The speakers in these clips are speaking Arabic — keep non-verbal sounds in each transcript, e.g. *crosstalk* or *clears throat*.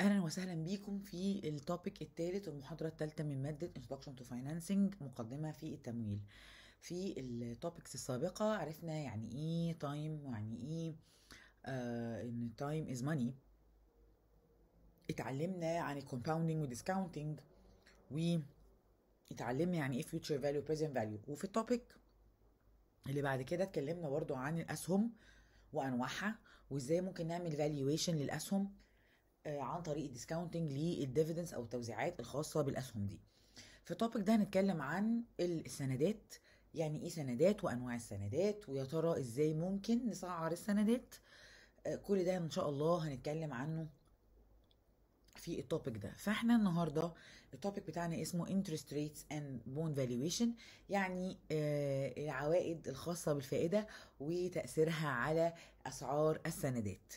اهلا وسهلا بيكم في التوبيك الثالث والمحاضره الثالثه من ماده introduction to financing مقدمه في التمويل في التوبكس السابقه عرفنا يعني ايه تايم ويعني ايه آه، ان تايم از ماني اتعلمنا عن الكومباوندنج وديسكاونتنج واتعلمنا يعني ايه future value present value وفي التوبيك اللي بعد كده اتكلمنا برضو عن الاسهم وانواعها وازاي ممكن نعمل فالويشن للاسهم آه، عن طريق الديسكاونتنج للديفيدنس او التوزيعات الخاصه بالاسهم دي في التوبيك ده هنتكلم عن السندات يعني ايه سندات وانواع السندات ويا ترى ازاي ممكن نسعر السندات آه، كل ده ان شاء الله هنتكلم عنه في التوبيك ده فاحنا النهارده التوبيك بتاعنا اسمه interest rates and bond valuation يعني آه، العوائد الخاصه بالفائده وتاثيرها على اسعار السندات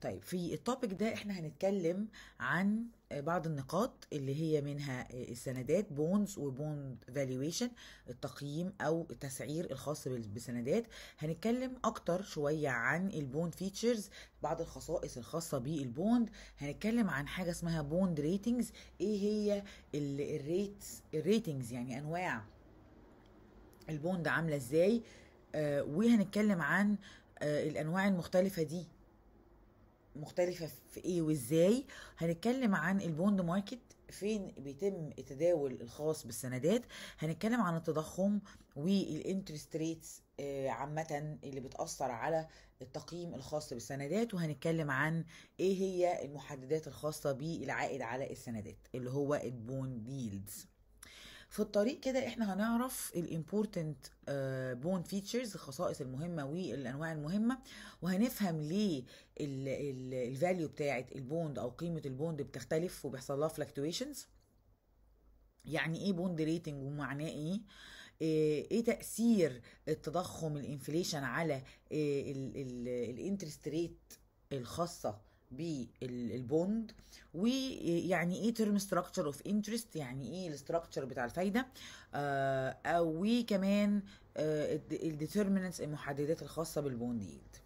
طيب في التوبيك ده احنا هنتكلم عن آه، بعض النقاط اللي هي منها آه، السندات بونز وبوند فالويشن التقييم او التسعير الخاص بالسندات هنتكلم اكتر شويه عن البوند فيتشرز بعض الخصائص الخاصه بالبوند هنتكلم عن حاجه اسمها بوند ريتنجز ايه هي الريت الريتنجز يعني انواع البوند عامله ازاي آه، وهنتكلم عن الانواع المختلفه دي مختلفه في ايه وازاي هنتكلم عن البوند ماركت فين بيتم التداول الخاص بالسندات هنتكلم عن التضخم والانترست ريتس آه، عامه اللي بتاثر على التقييم الخاص بالسندات وهنتكلم عن ايه هي المحددات الخاصه بالعائد على السندات اللي هو البوند ييلدز في الطريق كده احنا هنعرف الامبورتنت بون فيتشرز الخصائص المهمه والانواع المهمه وهنفهم ليه الفاليو بتاعه البوند او قيمه البوند بتختلف وبيحصل لها فلكتويشنز يعني ايه بوند ريتنج ومعناه ايه آه، ايه تاثير التضخم الانفليشن على آه، الانترست ريت الخاصه بالبوند ويعني ايه تيرم ستراكشر اوف انترست يعني ايه الاستراكشر بتاع الفايده آه وكمان آه المحددات الخاصه بالبوند ييلد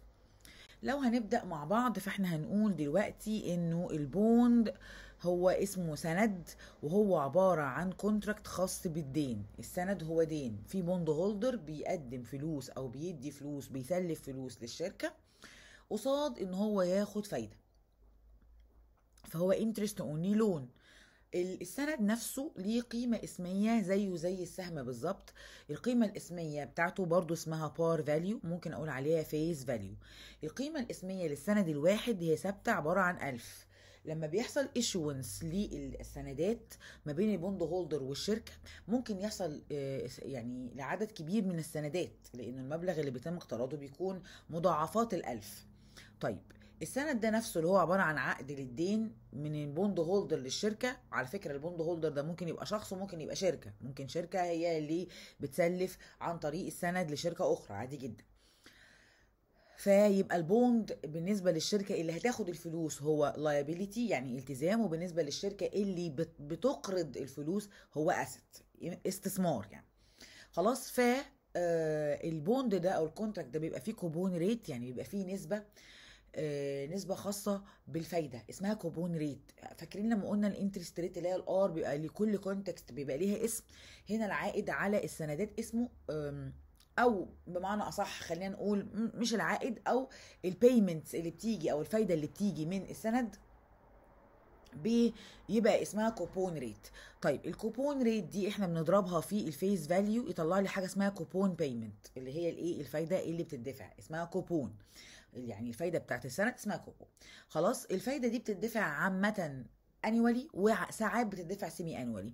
لو هنبدا مع بعض فاحنا هنقول دلوقتي انه البوند هو اسمه سند وهو عبارة عن كونتراكت خاص بالدين السند هو دين في بوند هولدر بيقدم فلوس أو بيدي فلوس بيسلف فلوس للشركة قصاد إن هو ياخد فايدة فهو انترست اونلي لون السند نفسه ليه قيمة اسمية زيه زي السهم بالظبط القيمة الاسمية بتاعته برضو اسمها بار فاليو ممكن اقول عليها فيس فاليو القيمة الاسمية للسند الواحد هي ثابتة عبارة عن ألف لما بيحصل ايشونس للسندات ما بين البوند هولدر والشركه ممكن يحصل آه، يعني لعدد كبير من السندات لان المبلغ اللي بيتم اقتراضه بيكون مضاعفات الالف طيب السند ده نفسه اللي هو عباره عن عقد للدين من البوند هولدر للشركه على فكره البوند هولدر ده ممكن يبقى شخص وممكن يبقى شركه ممكن شركه هي اللي بتسلف عن طريق السند لشركه اخرى عادي جدا فيبقى البوند بالنسبه للشركه اللي هتاخد الفلوس هو لايبيليتي يعني التزام وبالنسبه للشركه اللي بتقرض الفلوس هو اسيت استثمار يعني خلاص ف آه، البوند ده او الكونتراكت ده بيبقى فيه كوبون ريت يعني بيبقى فيه نسبه آه، نسبه خاصه بالفايده اسمها كوبون ريت فاكرين لما قلنا الانترست ريت اللي هي الار بيبقى لكل كونتكست بيبقى ليها اسم هنا العائد على السندات اسمه او بمعنى اصح خلينا نقول مش العائد او البيمنتس اللي بتيجي او الفايده اللي بتيجي من السند بيبقى اسمها كوبون ريت طيب الكوبون ريت دي احنا بنضربها في الفيس فاليو يطلع لي حاجه اسمها كوبون بيمنت اللي هي الايه الفايده اللي بتدفع اسمها كوبون آه يعني الفايده بتاعت السنه اسمها كوكو خلاص الفايده دي بتدفع عامه انيوالي وساعات بتدفع سيمي انيوالي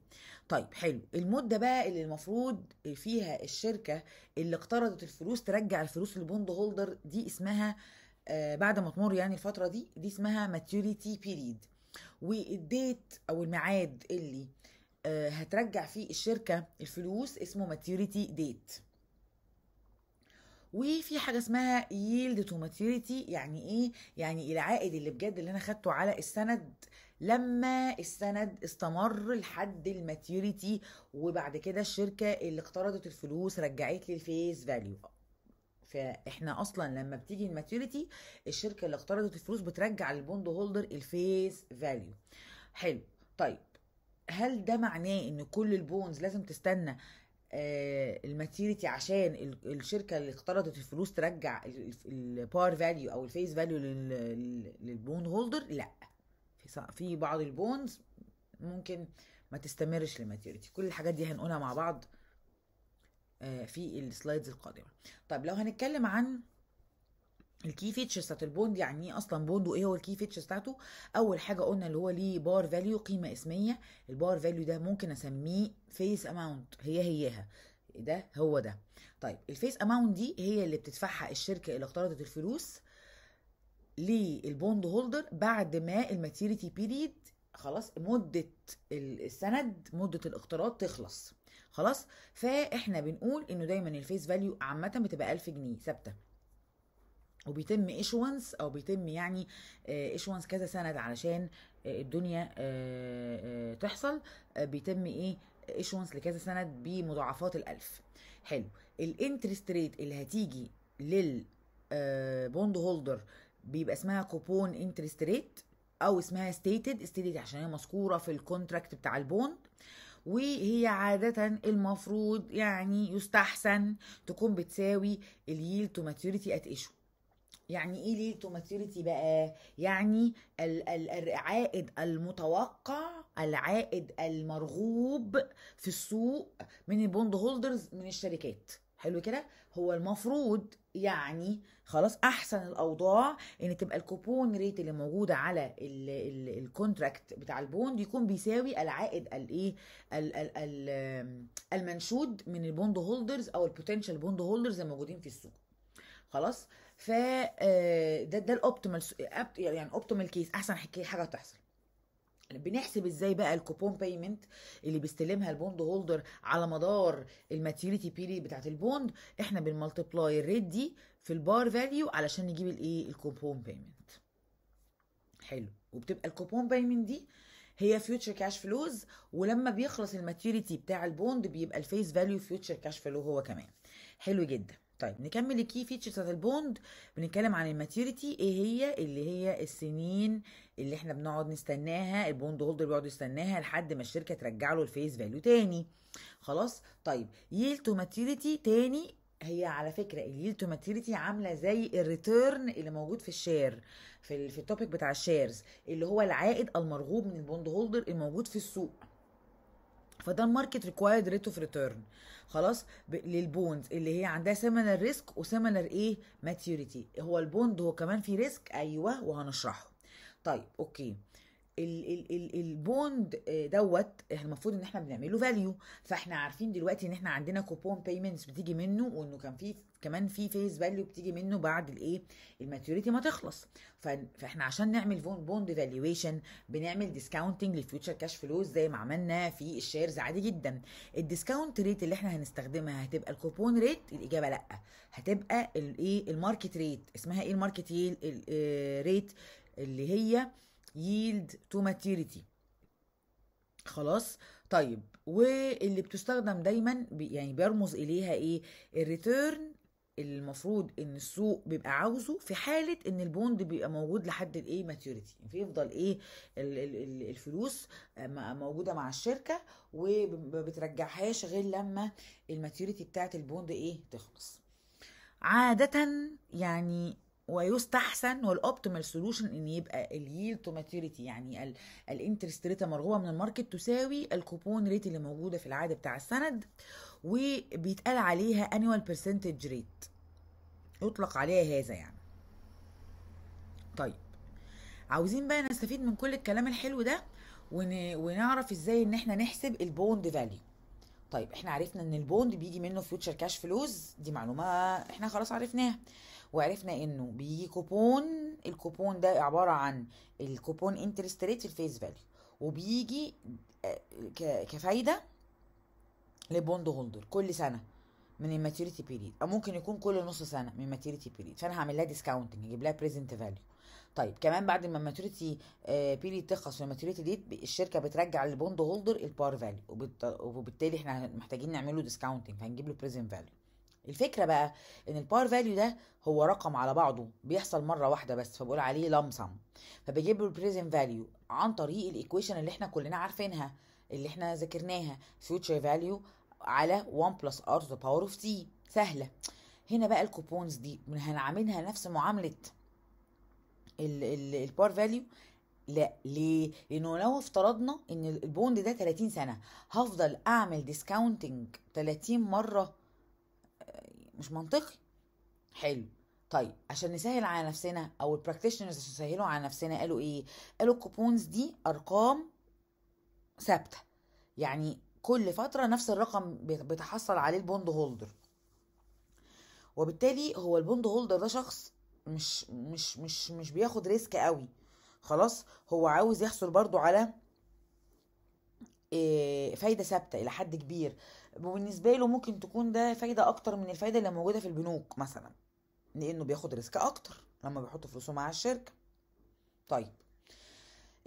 طيب حلو المده بقى اللي المفروض فيها الشركه اللي اقترضت الفلوس ترجع الفلوس للبوند هولدر دي اسمها آه بعد ما تمر يعني الفتره دي دي اسمها ماتيوريتي بيريد والديت او الميعاد اللي آه هترجع فيه الشركه الفلوس اسمه ماتيوريتي ديت وفي حاجه اسمها ييلد تو ماتيوريتي يعني ايه يعني العائد اللي بجد اللي انا خدته على السند لما السند استمر لحد الماتيوريتي وبعد كده الشركه اللي اقترضت الفلوس رجعت لي الفيس فاليو فاحنا اصلا لما بتيجي الماتيوريتي الشركه اللي اقترضت الفلوس بترجع للبوند هولدر الفيس فاليو حلو طيب هل ده معناه ان كل البونز لازم تستنى آه، الماتيريتي عشان الشركه اللي اقترضت الفلوس ترجع البار فاليو او الفيس فاليو للبون هولدر لا في في بعض البونز ممكن ما تستمرش الماتيريتي كل الحاجات دي هنقولها مع بعض آه، في السلايدز القادمه طيب لو هنتكلم عن الكي فيتشرز بتاعت البوند يعني ايه اصلا بوند وايه هو الكي فيتشرز بتاعته اول حاجه قلنا اللي هو ليه بار فاليو قيمه اسميه البار فاليو ده ممكن اسميه فيس اماونت هي هياها ده هو ده طيب الفيس اماونت دي هي اللي بتدفعها الشركه اللي اقترضت الفلوس للبوند هولدر بعد ما الماتيريتي بيريد خلاص مده السند مده الاقتراض تخلص خلاص فاحنا بنقول انه دايما الفيس فاليو عامه بتبقى 1000 جنيه ثابته وبيتم ايشونس او بيتم يعني ايشونس آه, كذا سند علشان آه, الدنيا آه, تحصل بيتم ايه ايشونس لكذا سند بمضاعفات الالف حلو الانترست ريت اللي هتيجي لل بوند هولدر بيبقى اسمها كوبون انترست ريت او اسمها ستيتد ستيتد عشان هي مذكوره في الكونتراكت بتاع البوند وهي عادة المفروض يعني يستحسن تكون بتساوي الييل تو ماتيوريتي ات ايشو يعني ايه ليه ماتيوريتي بقى يعني العائد المتوقع العائد المرغوب في السوق من البوند هولدرز من الشركات حلو كده هو المفروض يعني خلاص احسن الاوضاع ان تبقى الكوبون ريت اللي موجوده على الكونتراكت بتاع البوند يكون بيساوي العائد الايه المنشود من البوند هولدرز او البوتنشال بوند هولدرز الموجودين في السوق خلاص ف آه، ده ده الاوبتيمال يعني اوبتيمال كيس احسن حاجه تحصل بنحسب ازاي بقى الكوبون بايمنت اللي بيستلمها البوند هولدر على مدار الماتيوريتي بيريد بتاعت البوند احنا بنملتبلاي الريت دي في البار فاليو علشان نجيب الايه الكوبون بايمنت حلو وبتبقى الكوبون بايمنت دي هي فيوتشر كاش فلوز ولما بيخلص الماتيوريتي بتاع البوند بيبقى الفيس فاليو فيوتشر كاش فلو هو كمان حلو جدا طيب نكمل الكي فيتشرز بتاعت البوند بنتكلم عن الماتيوريتي ايه هي اللي هي السنين اللي احنا بنقعد نستناها البوند هولدر بيقعد يستناها لحد ما الشركه ترجع له الفيس فاليو تاني خلاص طيب ييلد تو ماتيوريتي تاني هي على فكره الييلد تو ماتيوريتي عامله زي الريتيرن اللي موجود في الشير في في التوبيك بتاع الشيرز اللي هو العائد المرغوب من البوند هولدر الموجود في السوق فده الماركت ريكوايرد ريت اوف ريتيرن خلاص للبوند اللي هي عندها سيمينار ريسك وسيمينار ايه ماتيوريتي هو البوند هو كمان في ريسك ايوه وهنشرحه طيب اوكي البوند آه، دوت المفروض ان احنا بنعمله فاليو فاحنا عارفين دلوقتي ان احنا عندنا كوبون بيمنتس بتيجي منه وانه كان في كمان في فيس فاليو بتيجي منه بعد الايه الماتيوريتي ما تخلص فاحنا عشان نعمل بوند فالويشن بنعمل ديسكاونتنج للفيوتشر كاش فلوز زي ما عملنا في الشيرز عادي جدا الديسكاونت ريت اللي احنا هنستخدمها هتبقى الكوبون ريت الاجابه لا هتبقى الايه الماركت ريت اسمها ايه الماركت ريت آه، اللي هي ييلد تو ماتيوريتي خلاص طيب واللي بتستخدم دايما يعني بيرمز اليها ايه الريتيرن المفروض ان السوق بيبقى عاوزه في حاله ان البوند بيبقى موجود لحد الايه ماتيوريتي يعني بيفضل ايه الفلوس آه، موجوده مع الشركه وما بترجعهاش غير لما الماتيوريتي بتاعه البوند ايه تخلص عاده يعني ويستحسن والاوبتيمال سولوشن ان يبقى الييلد تو ماتيوريتي يعني الانترست ريت المرغوبه من الماركت تساوي الكوبون ريت اللي موجوده في العاده بتاع السند وبيتقال عليها انيوال برسنتج ريت يطلق عليها هذا يعني طيب عاوزين بقى نستفيد من كل الكلام الحلو ده ونعرف ازاي ان احنا نحسب البوند فاليو طيب احنا عرفنا ان البوند بيجي منه فيوتشر كاش فلوز دي معلومه احنا خلاص عرفناها وعرفنا انه بيجي كوبون الكوبون ده عباره عن الكوبون انترست ريت في الفيس فاليو وبيجي آه، كفايده للبوند هولدر كل سنه من الماتيوريتي بيريد او ممكن يكون كل نص سنه من الماتيوريتي بيريد فانا هعمل لها ديسكاونتنج اجيب لها بريزنت فاليو طيب كمان بعد ما الماتيوريتي بيريد آه، تخلص في الماتيوريتي ديت الشركه بترجع للبوند هولدر البار فاليو وبالتالي احنا محتاجين نعمل له ديسكاونتنج فهنجيب له بريزنت فاليو الفكره بقى ان الباور فاليو ده هو رقم على بعضه بيحصل مره واحده بس فبقول عليه لمسم فبجيب له البريزنت فاليو عن طريق الايكويشن اللي احنا كلنا عارفينها اللي احنا ذاكرناها فيوتشر فاليو على 1 بلس ار ذا باور اوف تي سهله هنا بقى الكوبونز دي هنعاملها نفس معامله البار فاليو لا ليه؟ لانه لو افترضنا ان البوند ده 30 سنه هفضل اعمل ديسكاونتنج 30 مره مش منطقي حلو طيب عشان نسهل على نفسنا او البراكتيشنرز عشان يسهلوا على نفسنا قالوا ايه قالوا الكوبونز دي ارقام ثابته يعني كل فتره نفس الرقم بيتحصل عليه البوند هولدر وبالتالي هو البوند هولدر ده شخص مش مش مش مش بياخد ريسك قوي خلاص هو عاوز يحصل برضو على آه، فايده ثابته الى حد كبير وبالنسبه له ممكن تكون ده فايده اكتر من الفايده اللي موجوده في البنوك مثلا لانه بياخد ريسك اكتر لما بيحط فلوسه مع الشركه طيب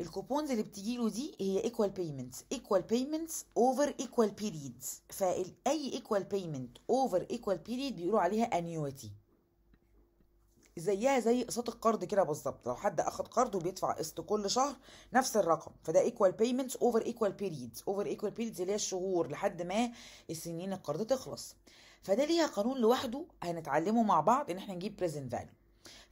الكوبونز اللي بتجيله دي هي ايكوال بيمنتس ايكوال بيمنتس اوفر ايكوال بيريدز فاي ايكوال بيمنت اوفر ايكوال بيريد بيقولوا عليها انيوتي زيها زي قسط القرض كده بالظبط لو حد اخد قرض وبيدفع قسط كل شهر نفس الرقم فده ايكوال بيمنتس اوفر ايكوال بيريدز اوفر ايكوال بيريدز اللي هي الشهور لحد ما السنين القرض تخلص فده ليها قانون لوحده هنتعلمه مع بعض ان احنا نجيب بريزنت فاليو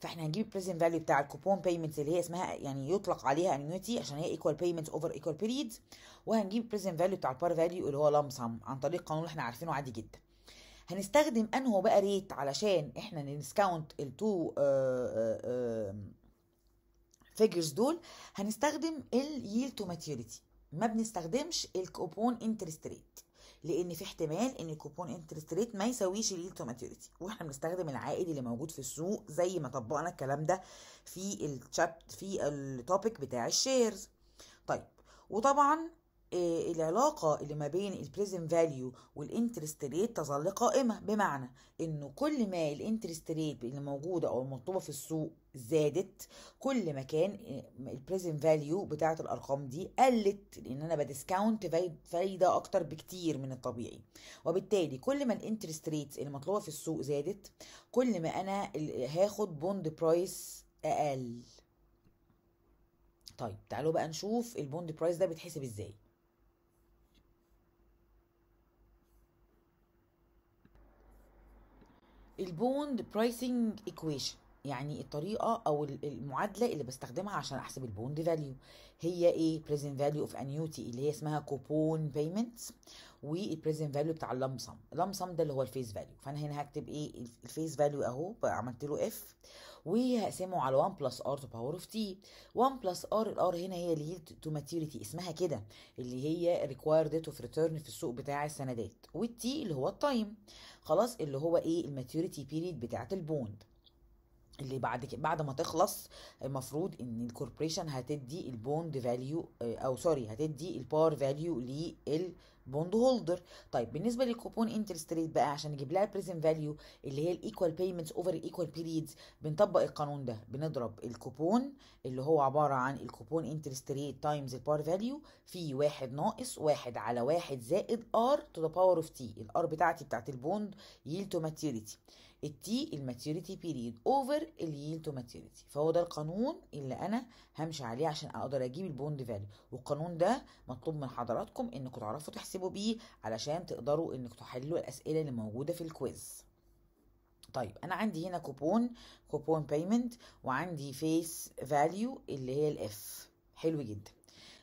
فاحنا هنجيب البريزنت فاليو بتاع الكوبون بيمنتس اللي هي اسمها يعني يطلق عليها انيوتي عشان هي ايكوال بيمنتس اوفر ايكوال بيريدز وهنجيب البريزنت فاليو بتاع البار فاليو اللي هو لمسم عن طريق قانون احنا عارفينه عادي جدا هنستخدم انه بقى ريت علشان احنا نسكاونت التو فيجرز آه، آه، دول هنستخدم الييل تو ماتيوريتي ما بنستخدمش الكوبون انترست ريت لان في احتمال ان الكوبون انترست ريت ما يساويش الييل تو ماتيوريتي واحنا بنستخدم العائد اللي موجود في السوق زي ما طبقنا الكلام ده في الشابت في التوبيك بتاع الشيرز طيب وطبعا آه، العلاقة اللي ما بين value فاليو والانترست ريت تظل قائمة بمعنى انه كل ما الانترست ريت اللي موجودة او المطلوبة في السوق زادت كل ما كان آه، present فاليو بتاعة الارقام دي قلت لان انا بديسكاونت فايدة اكتر بكتير من الطبيعي وبالتالي كل ما الانترست ريت اللي مطلوبة في السوق زادت كل ما انا هاخد بوند برايس اقل طيب تعالوا بقى نشوف البوند برايس ده بيتحسب ازاي البوند برايسنج ايكويشن يعني الطريقة أو المعادلة اللي بستخدمها عشان أحسب البوند فاليو هي إيه present value of annuity اللي هي اسمها كوبون payments والبريزنت فاليو بتاع اللم سم اللم سم ده اللي هو الفيس فاليو فأنا هنا هكتب إيه الفيس فاليو أهو عملت له اف وهقسمه على 1 بلس ار تو باور اوف تي 1 بلس ار الار هنا هي اللي هي تو ماتيوريتي اسمها كده اللي هي ريكوايرد ديت اوف ريتيرن في السوق بتاع السندات والتي اللي هو التايم خلاص اللي هو ايه الماتيوريتي بيريد بتاعه البوند اللي بعد كده بعد ما تخلص المفروض ان الكوربريشن هتدي البوند فاليو آه، او سوري هتدي البار فاليو للبوند هولدر طيب بالنسبه للكوبون انترست ريت بقى عشان نجيب لها البريزنت فاليو اللي هي الايكوال بيمنتس اوفر الايكوال بيريدز بنطبق القانون ده بنضرب الكوبون اللي هو عباره عن الكوبون انترست ريت تايمز البار فاليو في واحد ناقص واحد على واحد زائد ار تو ذا باور اوف تي الار بتاعتي بتاعت البوند ييل تو ماتيوريتي التي الماتيوريتي بيريد اوفر الييل تو ماتيوريتي فهو ده القانون اللي انا همشي عليه عشان اقدر اجيب البوند فاليو والقانون ده مطلوب من حضراتكم انكم تعرفوا تحسبوا بيه علشان تقدروا انكم تحلوا الاسئله اللي موجوده في الكويز طيب انا عندي هنا كوبون كوبون بايمنت وعندي فيس فاليو اللي هي الاف حلو جدا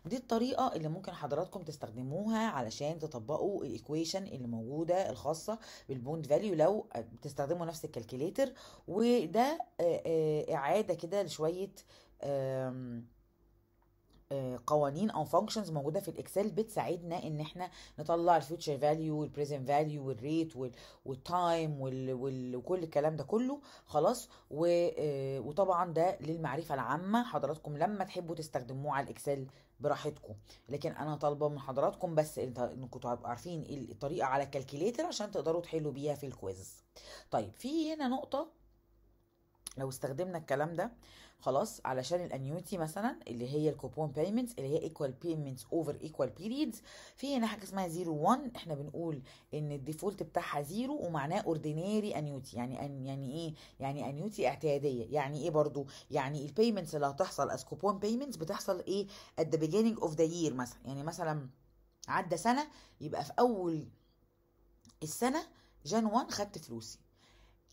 دي الطريقه اللي ممكن حضراتكم تستخدموها علشان تطبقوا الايكويشن اللي موجوده الخاصه بالبوند فاليو لو بتستخدموا نفس الكالكوليتر وده آه، آه، اعاده كده لشويه آه، قوانين او فانكشنز موجوده في الاكسل بتساعدنا ان احنا نطلع الفيوتشر فاليو والبريزنت فاليو والريت والتايم وكل الكلام ده كله خلاص وطبعا ده للمعرفه العامه حضراتكم لما تحبوا تستخدموه على الاكسل براحتكم لكن انا طالبه من حضراتكم بس انكم تبقوا عارفين الطريقه على الكالكوليتر عشان تقدروا تحلوا بيها في الكويز طيب في هنا نقطه لو استخدمنا الكلام ده خلاص علشان الانيوتي مثلا اللي هي الكوبون بيمنتس اللي هي ايكوال بيمنتس اوفر ايكوال بيريدز في هنا حاجه اسمها 1 احنا بنقول ان الديفولت بتاعها زيرو ومعناه اورديناري انيوتي يعني أن يعني ايه يعني انيوتي اعتياديه يعني ايه برضو يعني البيمنتس اللي هتحصل از كوبون بيمنتس بتحصل ايه ات ذا بيجيننج اوف ذا يير مثلا يعني مثلا عدى سنه يبقى في اول السنه جان 1 خدت فلوسي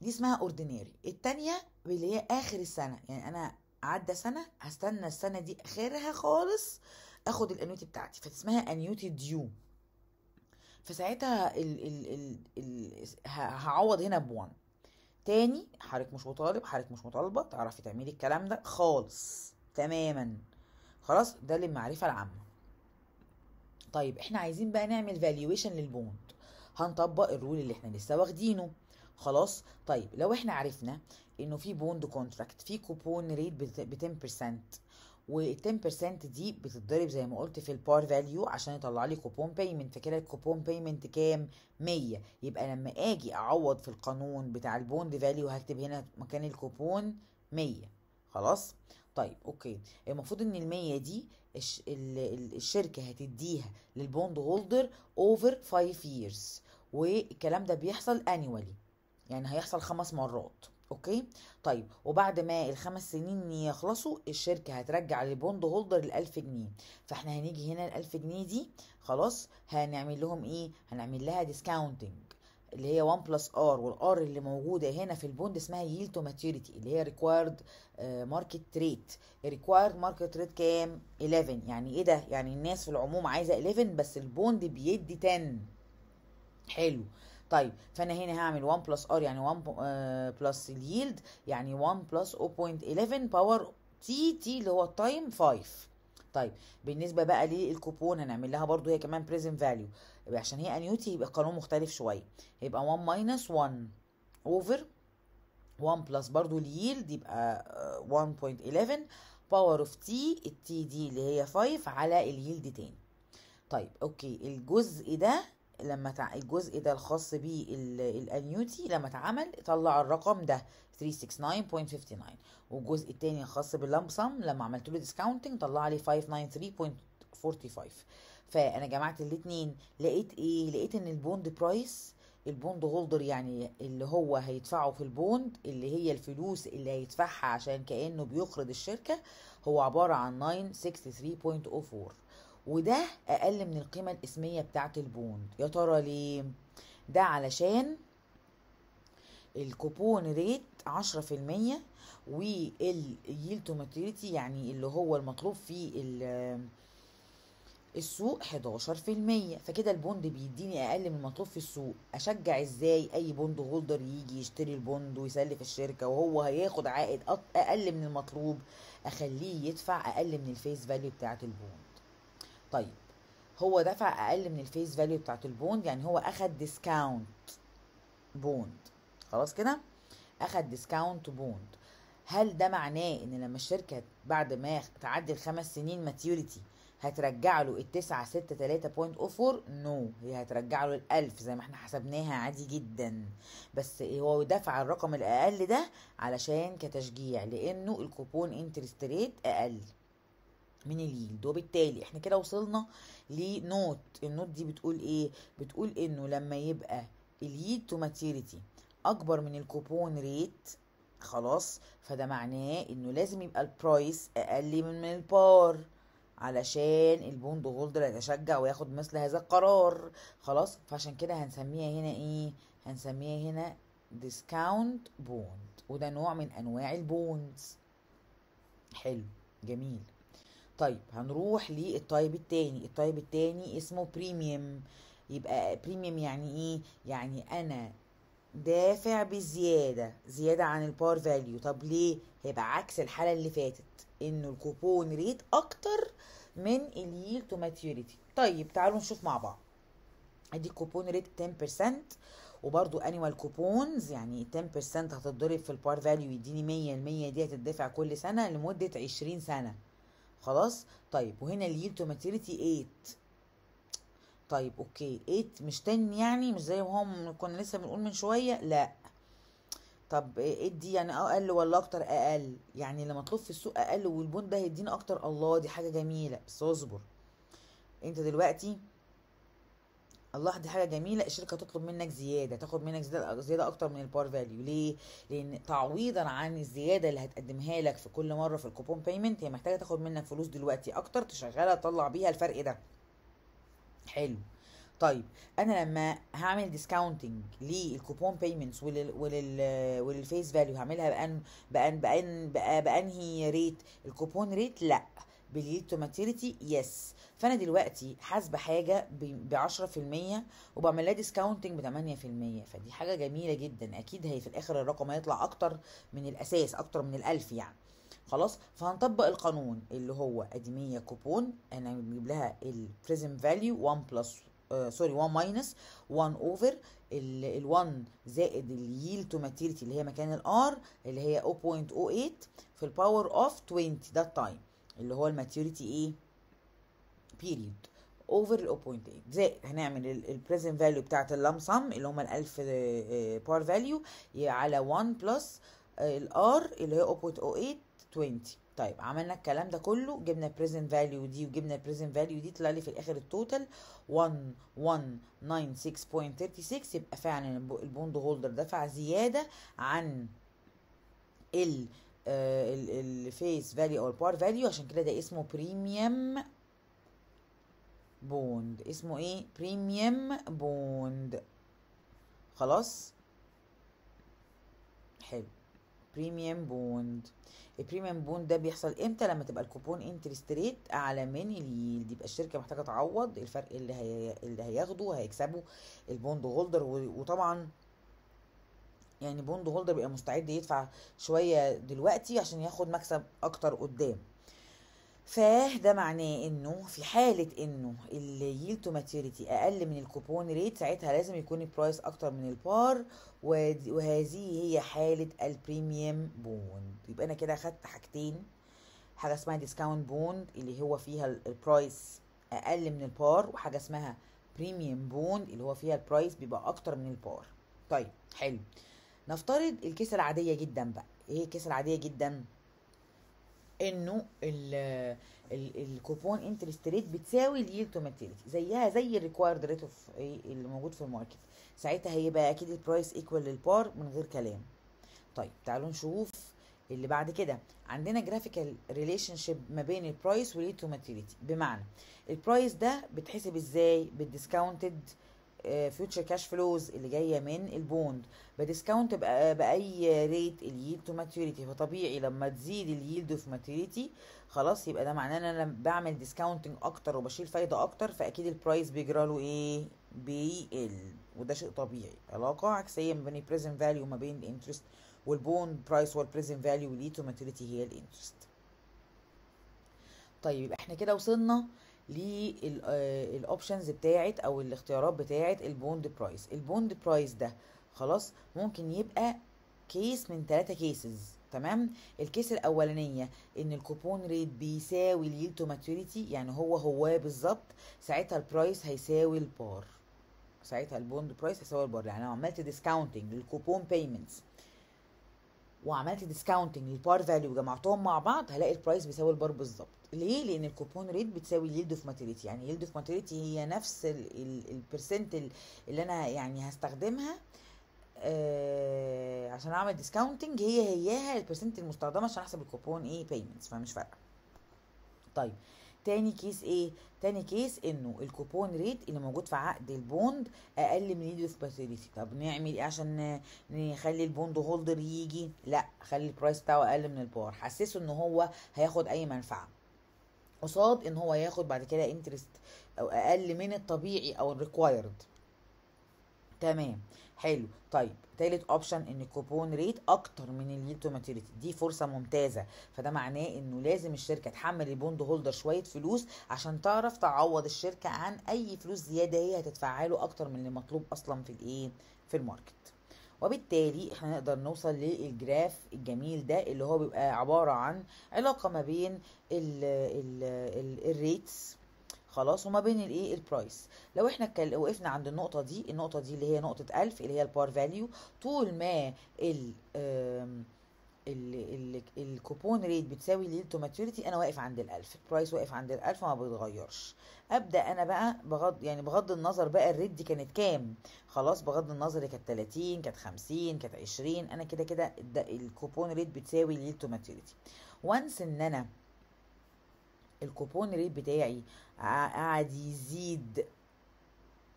دي اسمها اورديناري التانية اللي هي اخر السنه يعني انا عدى سنه هستنى السنه دي اخرها خالص اخد الانيوتي بتاعتي فاسمها انيوتي ديو فساعتها ال ال ال ال هعوض هنا بوان تاني حضرتك مش مطالب حضرتك مش مطالبه تعرفي تعملي الكلام ده خالص تماما خلاص ده للمعرفه العامه طيب احنا عايزين بقى نعمل فالويشن للبوند هنطبق الرول اللي احنا لسه واخدينه خلاص طيب لو احنا عرفنا انه في بوند كونتراكت في كوبون ريت ب 10% وال 10% دي بتتضرب زي ما قلت في البار فاليو عشان يطلع لي كوبون بايمنت فكده الكوبون بايمنت كام 100 يبقى لما اجي اعوض في القانون بتاع البوند فاليو هكتب هنا مكان الكوبون 100 خلاص طيب اوكي المفروض ان ال100 دي الشركه هتديها للبوند هولدر اوفر 5 ييرز والكلام ده بيحصل انيوالي يعني هيحصل خمس مرات اوكي طيب وبعد ما الخمس سنين يخلصوا الشركه هترجع للبوند هولدر ال1000 جنيه فاحنا هنيجي هنا ال1000 جنيه دي خلاص هنعمل لهم ايه هنعمل لها ديسكاونتنج اللي هي 1 بلس ار والار اللي موجوده هنا في البوند اسمها ييل تو ماتيوريتي اللي هي ريكوايرد ماركت ريت ريكوايرد ماركت ريت كام 11 يعني ايه ده يعني الناس في العموم عايزه 11 بس البوند بيدي 10 حلو طيب فانا هنا هعمل 1 بلس ار يعني 1 بلس اليلد يعني 1 بلس 0.11 باور تي تي اللي هو التايم 5 طيب بالنسبه بقى للكوبون هنعمل لها برضو هي كمان بريزنت فاليو عشان هي انيوتي يبقى القانون مختلف شويه هيبقى 1 ماينس 1 اوفر 1 بلس برضو اليلد يبقى 1.11 باور اوف تي التي دي اللي هي 5 على اليلد تاني طيب اوكي الجزء ده لما تع... الجزء ده الخاص بالانيوتي لما اتعمل طلع الرقم ده 369.59 والجزء التاني الخاص باللمبسم سم لما عملت له ديسكاونتنج طلع لي 593.45 فانا جمعت الاتنين لقيت ايه لقيت ان البوند برايس البوند هولدر يعني اللي هو هيدفعه في البوند اللي هي الفلوس اللي هيدفعها عشان كانه بيقرض الشركه هو عباره عن 963.04 وده اقل من القيمه الاسميه بتاعه البوند يا ترى ليه ده علشان الكوبون ريت عشرة في المية واليلد ماتيريتي يعني اللي هو المطلوب في السوق 11% فكده البوند بيديني اقل من المطلوب في السوق اشجع ازاي اي بوند هولدر يجي يشتري البوند ويسلف الشركه وهو هياخد عائد اقل من المطلوب اخليه يدفع اقل من الفيس فاليو بتاعه البوند طيب هو دفع اقل من الفيس فاليو بتاعت البوند يعني هو اخد ديسكاونت بوند خلاص كده اخد ديسكاونت بوند هل ده معناه ان لما الشركه بعد ما تعدي الخمس سنين ماتيوريتي هترجع له التسعة ستة تلاتة بوينت اوفور نو هي هترجع له الالف زي ما احنا حسبناها عادي جدا بس هو دفع الرقم الاقل ده علشان كتشجيع لانه الكوبون انترست ريت اقل من اليلد وبالتالي احنا كده وصلنا لنوت النوت دي بتقول ايه بتقول انه لما يبقى اليلد تو ماتيريتي اكبر من الكوبون ريت خلاص فده معناه انه لازم يبقى البرايس اقل من البار علشان البوند هولدر يتشجع وياخد مثل هذا القرار خلاص فعشان كده هنسميها هنا ايه هنسميها هنا ديسكاونت بوند وده نوع من انواع البوندز حلو جميل طيب هنروح للتايب التاني التايب التاني اسمه بريميوم يبقى بريميوم يعني ايه يعني انا دافع بزيادة زيادة عن البار فاليو طب ليه هيبقى عكس الحالة اللي فاتت انه الكوبون ريت اكتر من الييل تو ماتيوريتي طيب تعالوا نشوف مع بعض ادي الكوبون ريت 10% وبرضو انيوال كوبونز يعني 10% هتتضرب في البار فاليو يديني 100 المية دي هتدفع كل سنة لمدة 20 سنة خلاص طيب وهنا اليلد تو ماتيريتي 8 طيب اوكي 8 مش 10 يعني مش زي ما هم كنا لسه بنقول من شويه لا طب ايه دي يعني اقل ولا اكتر اقل يعني اللي مطلوب في السوق اقل والبون ده هيدينا اكتر الله دي حاجه جميله بس اصبر انت دلوقتي الله دي حاجه جميله الشركه تطلب منك زياده تاخد منك زياده زياده اكتر من البار فاليو ليه لان تعويضا عن الزياده اللي هتقدمها لك في كل مره في الكوبون بايمنت هي محتاجه تاخد منك فلوس دلوقتي اكتر تشغلها تطلع بيها الفرق ده حلو طيب انا لما هعمل ديسكاونتنج للكوبون بايمنتس ولل ولل وللفيس فاليو هعملها بان بان بان بانهي ريت الكوبون ريت لا بليد تو ماتيريتي يس فانا دلوقتي حاسبه حاجه ب 10% وبعمل لها ديسكاونتنج ب 8% فدي حاجه جميله جدا اكيد هي في الاخر الرقم هيطلع اكتر من الاساس اكتر من الالف يعني خلاص فهنطبق القانون اللي هو ادي 100 كوبون انا بجيب لها البريزم فاليو 1 بلس سوري 1 ماينس 1 اوفر ال 1 آه، زائد الييل تو ماتيريتي اللي هي مكان الار اللي هي 0.08 في الباور اوف 20 ده التايم اللي هو الماتيوريتي ايه بيريود اوفر 0.8 زائد هنعمل البريزنت فاليو بتاعت اللام سم اللي هم ال1000 بار فاليو على 1 بلس الار اللي هي 0.08 20 طيب عملنا الكلام ده كله جبنا البريزنت فاليو دي وجبنا البريزنت فاليو دي طلع لي في الاخر التوتال 1196.36 يبقى فعلا البوند هولدر دفع زياده عن ال آه، الفيس فاليو او البار فاليو عشان كده ده اسمه بريميوم بوند اسمه ايه بريميوم بوند خلاص حلو بريميوم بوند البريميوم بوند ده بيحصل امتى لما تبقى الكوبون انترست ريت اعلى من اليلد يبقى الشركه محتاجه تعوض الفرق اللي هي اللي هياخده هيكسبه البوند هولدر وطبعا يعني بوند هولدر بيبقى مستعد يدفع شويه دلوقتي عشان ياخد مكسب اكتر قدام فده معناه انه في حاله انه الييل تو ماتيوريتي اقل من الكوبون ريت ساعتها لازم يكون البرايس اكتر من البار وهذه هي حاله البريميوم بوند يبقى انا كده اخدت حاجتين حاجه اسمها ديسكاونت بوند اللي هو فيها البرايس اقل من البار وحاجه اسمها بريميوم بوند اللي هو فيها البرايس بيبقى اكتر من البار طيب حلو نفترض الكيس العادية جدا بقى ايه الكيس العادية جدا انه ال الكوبون انترست ريت بتساوي اليل تو ماتيريال زيها زي الريكوايرد ريت اوف اللي موجود في الماركت ساعتها هيبقى اكيد البرايس ايكوال للبار من غير كلام طيب تعالوا نشوف اللي بعد كده عندنا جرافيكال ريليشن شيب ما بين البرايس واليل تو ماتيريال بمعنى البرايس ده بتحسب ازاي بالديسكاونتد آه فيوتشر كاش فلوز اللي جايه من البوند بديسكاونت باي ريت اليلد تو ماتيوريتي فطبيعي لما تزيد اليلد اوف ماتيوريتي خلاص يبقى ده معناه ان انا بعمل ديسكاونتنج اكتر وبشيل فايده اكتر فاكيد البرايس بيجرى له ايه بيقل وده شيء طبيعي علاقه عكسيه ما بين البريزنت فاليو وما بين الانترست والبوند برايس والبريزنت فاليو ليه تو ماتيوريتي هي الانترست طيب يبقى احنا كده وصلنا آه للاوبشنز آه، بتاعت او الاختيارات بتاعت البوند برايس البوند برايس ده خلاص ممكن يبقى كيس من ثلاثة كيسز تمام الكيس الاولانيه ان الكوبون ريت بيساوي اليلد تو ماتوريتي يعني هو هو بالظبط ساعتها البرايس هيساوي البار ساعتها البوند برايس هيساوي البار يعني لو عملت ديسكاونتنج للكوبون بيمنتس وعملت ديسكاونتنج للبار فاليو جمعتهم مع بعض هلاقي البرايس بيساوي البار بالظبط ليه لان الكوبون ريت بتساوي اليلد اوف ماتيريتي يعني اليلد اوف ماتيريتي هي نفس البرسنت اللي انا يعني هستخدمها آه عشان اعمل ديسكاونتنج هي هياها البرسنت المستخدمه عشان احسب الكوبون ايه بيمنتس فمش فارقه طيب تاني كيس ايه تاني كيس انه الكوبون ريت اللي موجود في عقد البوند اقل من اليد اوف ماتيريتي طب نعمل ايه عشان نخلي البوند هولدر يجي لا خلي البرايس بتاعه اقل من البار حسسه ان هو هياخد اي منفعه قصاد ان هو ياخد بعد كده انترست او اقل من الطبيعي او الريكوايرد تمام حلو طيب تالت اوبشن ان الكوبون ريت اكتر من اليلد تو ماتيريتي دي فرصه ممتازه فده معناه انه لازم الشركه تحمل البوند هولدر شويه فلوس عشان تعرف تعوض الشركه عن اي فلوس زياده هي هتدفعها له اكتر من اللي مطلوب اصلا في الايه في الماركت وبالتالي احنا نقدر نوصل للجراف الجميل ده اللي هو بيبقى عبارة عن علاقة ما بين الـ الـ الريتس خلاص وما بين الايه البرايس لو احنا وقفنا عند النقطه دي النقطه دي اللي هي نقطه 1000 اللي هي البار فاليو طول ما الـ الكوبون ريت بتساوي ليلته ماتيوريتي انا واقف عند ال1000 البرايس واقف عند ال1000 ما بيتغيرش ابدا انا بقى بغض يعني بغض النظر بقى الريت دي كانت كام خلاص بغض النظر كانت 30 كانت 50 كانت 20 انا كده كده الكوبون ريت بتساوي ليلته ماتيوريتي وانس ان انا الكوبون ريت بتاعي قعد يزيد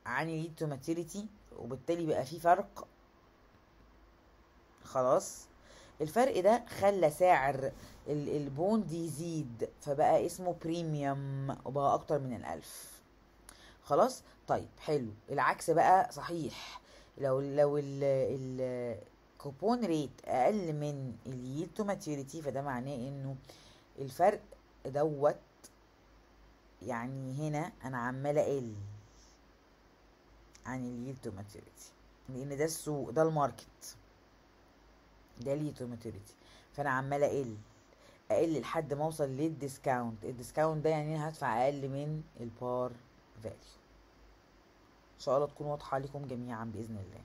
عن ليلته ماتيوريتي وبالتالي بقى في فرق خلاص الفرق ده خلى سعر البوند يزيد فبقى اسمه بريميوم وبقى اكتر من الالف خلاص طيب حلو العكس بقى صحيح لو لو ال الكوبون ريت اقل من اليلد تو ماتيوريتي فده معناه انه الفرق دوت يعني هنا انا عمال اقل عن اليلد تو ماتيوريتي لان ده السوق ده الماركت ده ليه فانا عماله اقل اقل لحد ما اوصل للديسكاونت الديسكاونت ده يعني انا هدفع اقل من البار فاليو ان شاء الله تكون واضحه لكم جميعا باذن الله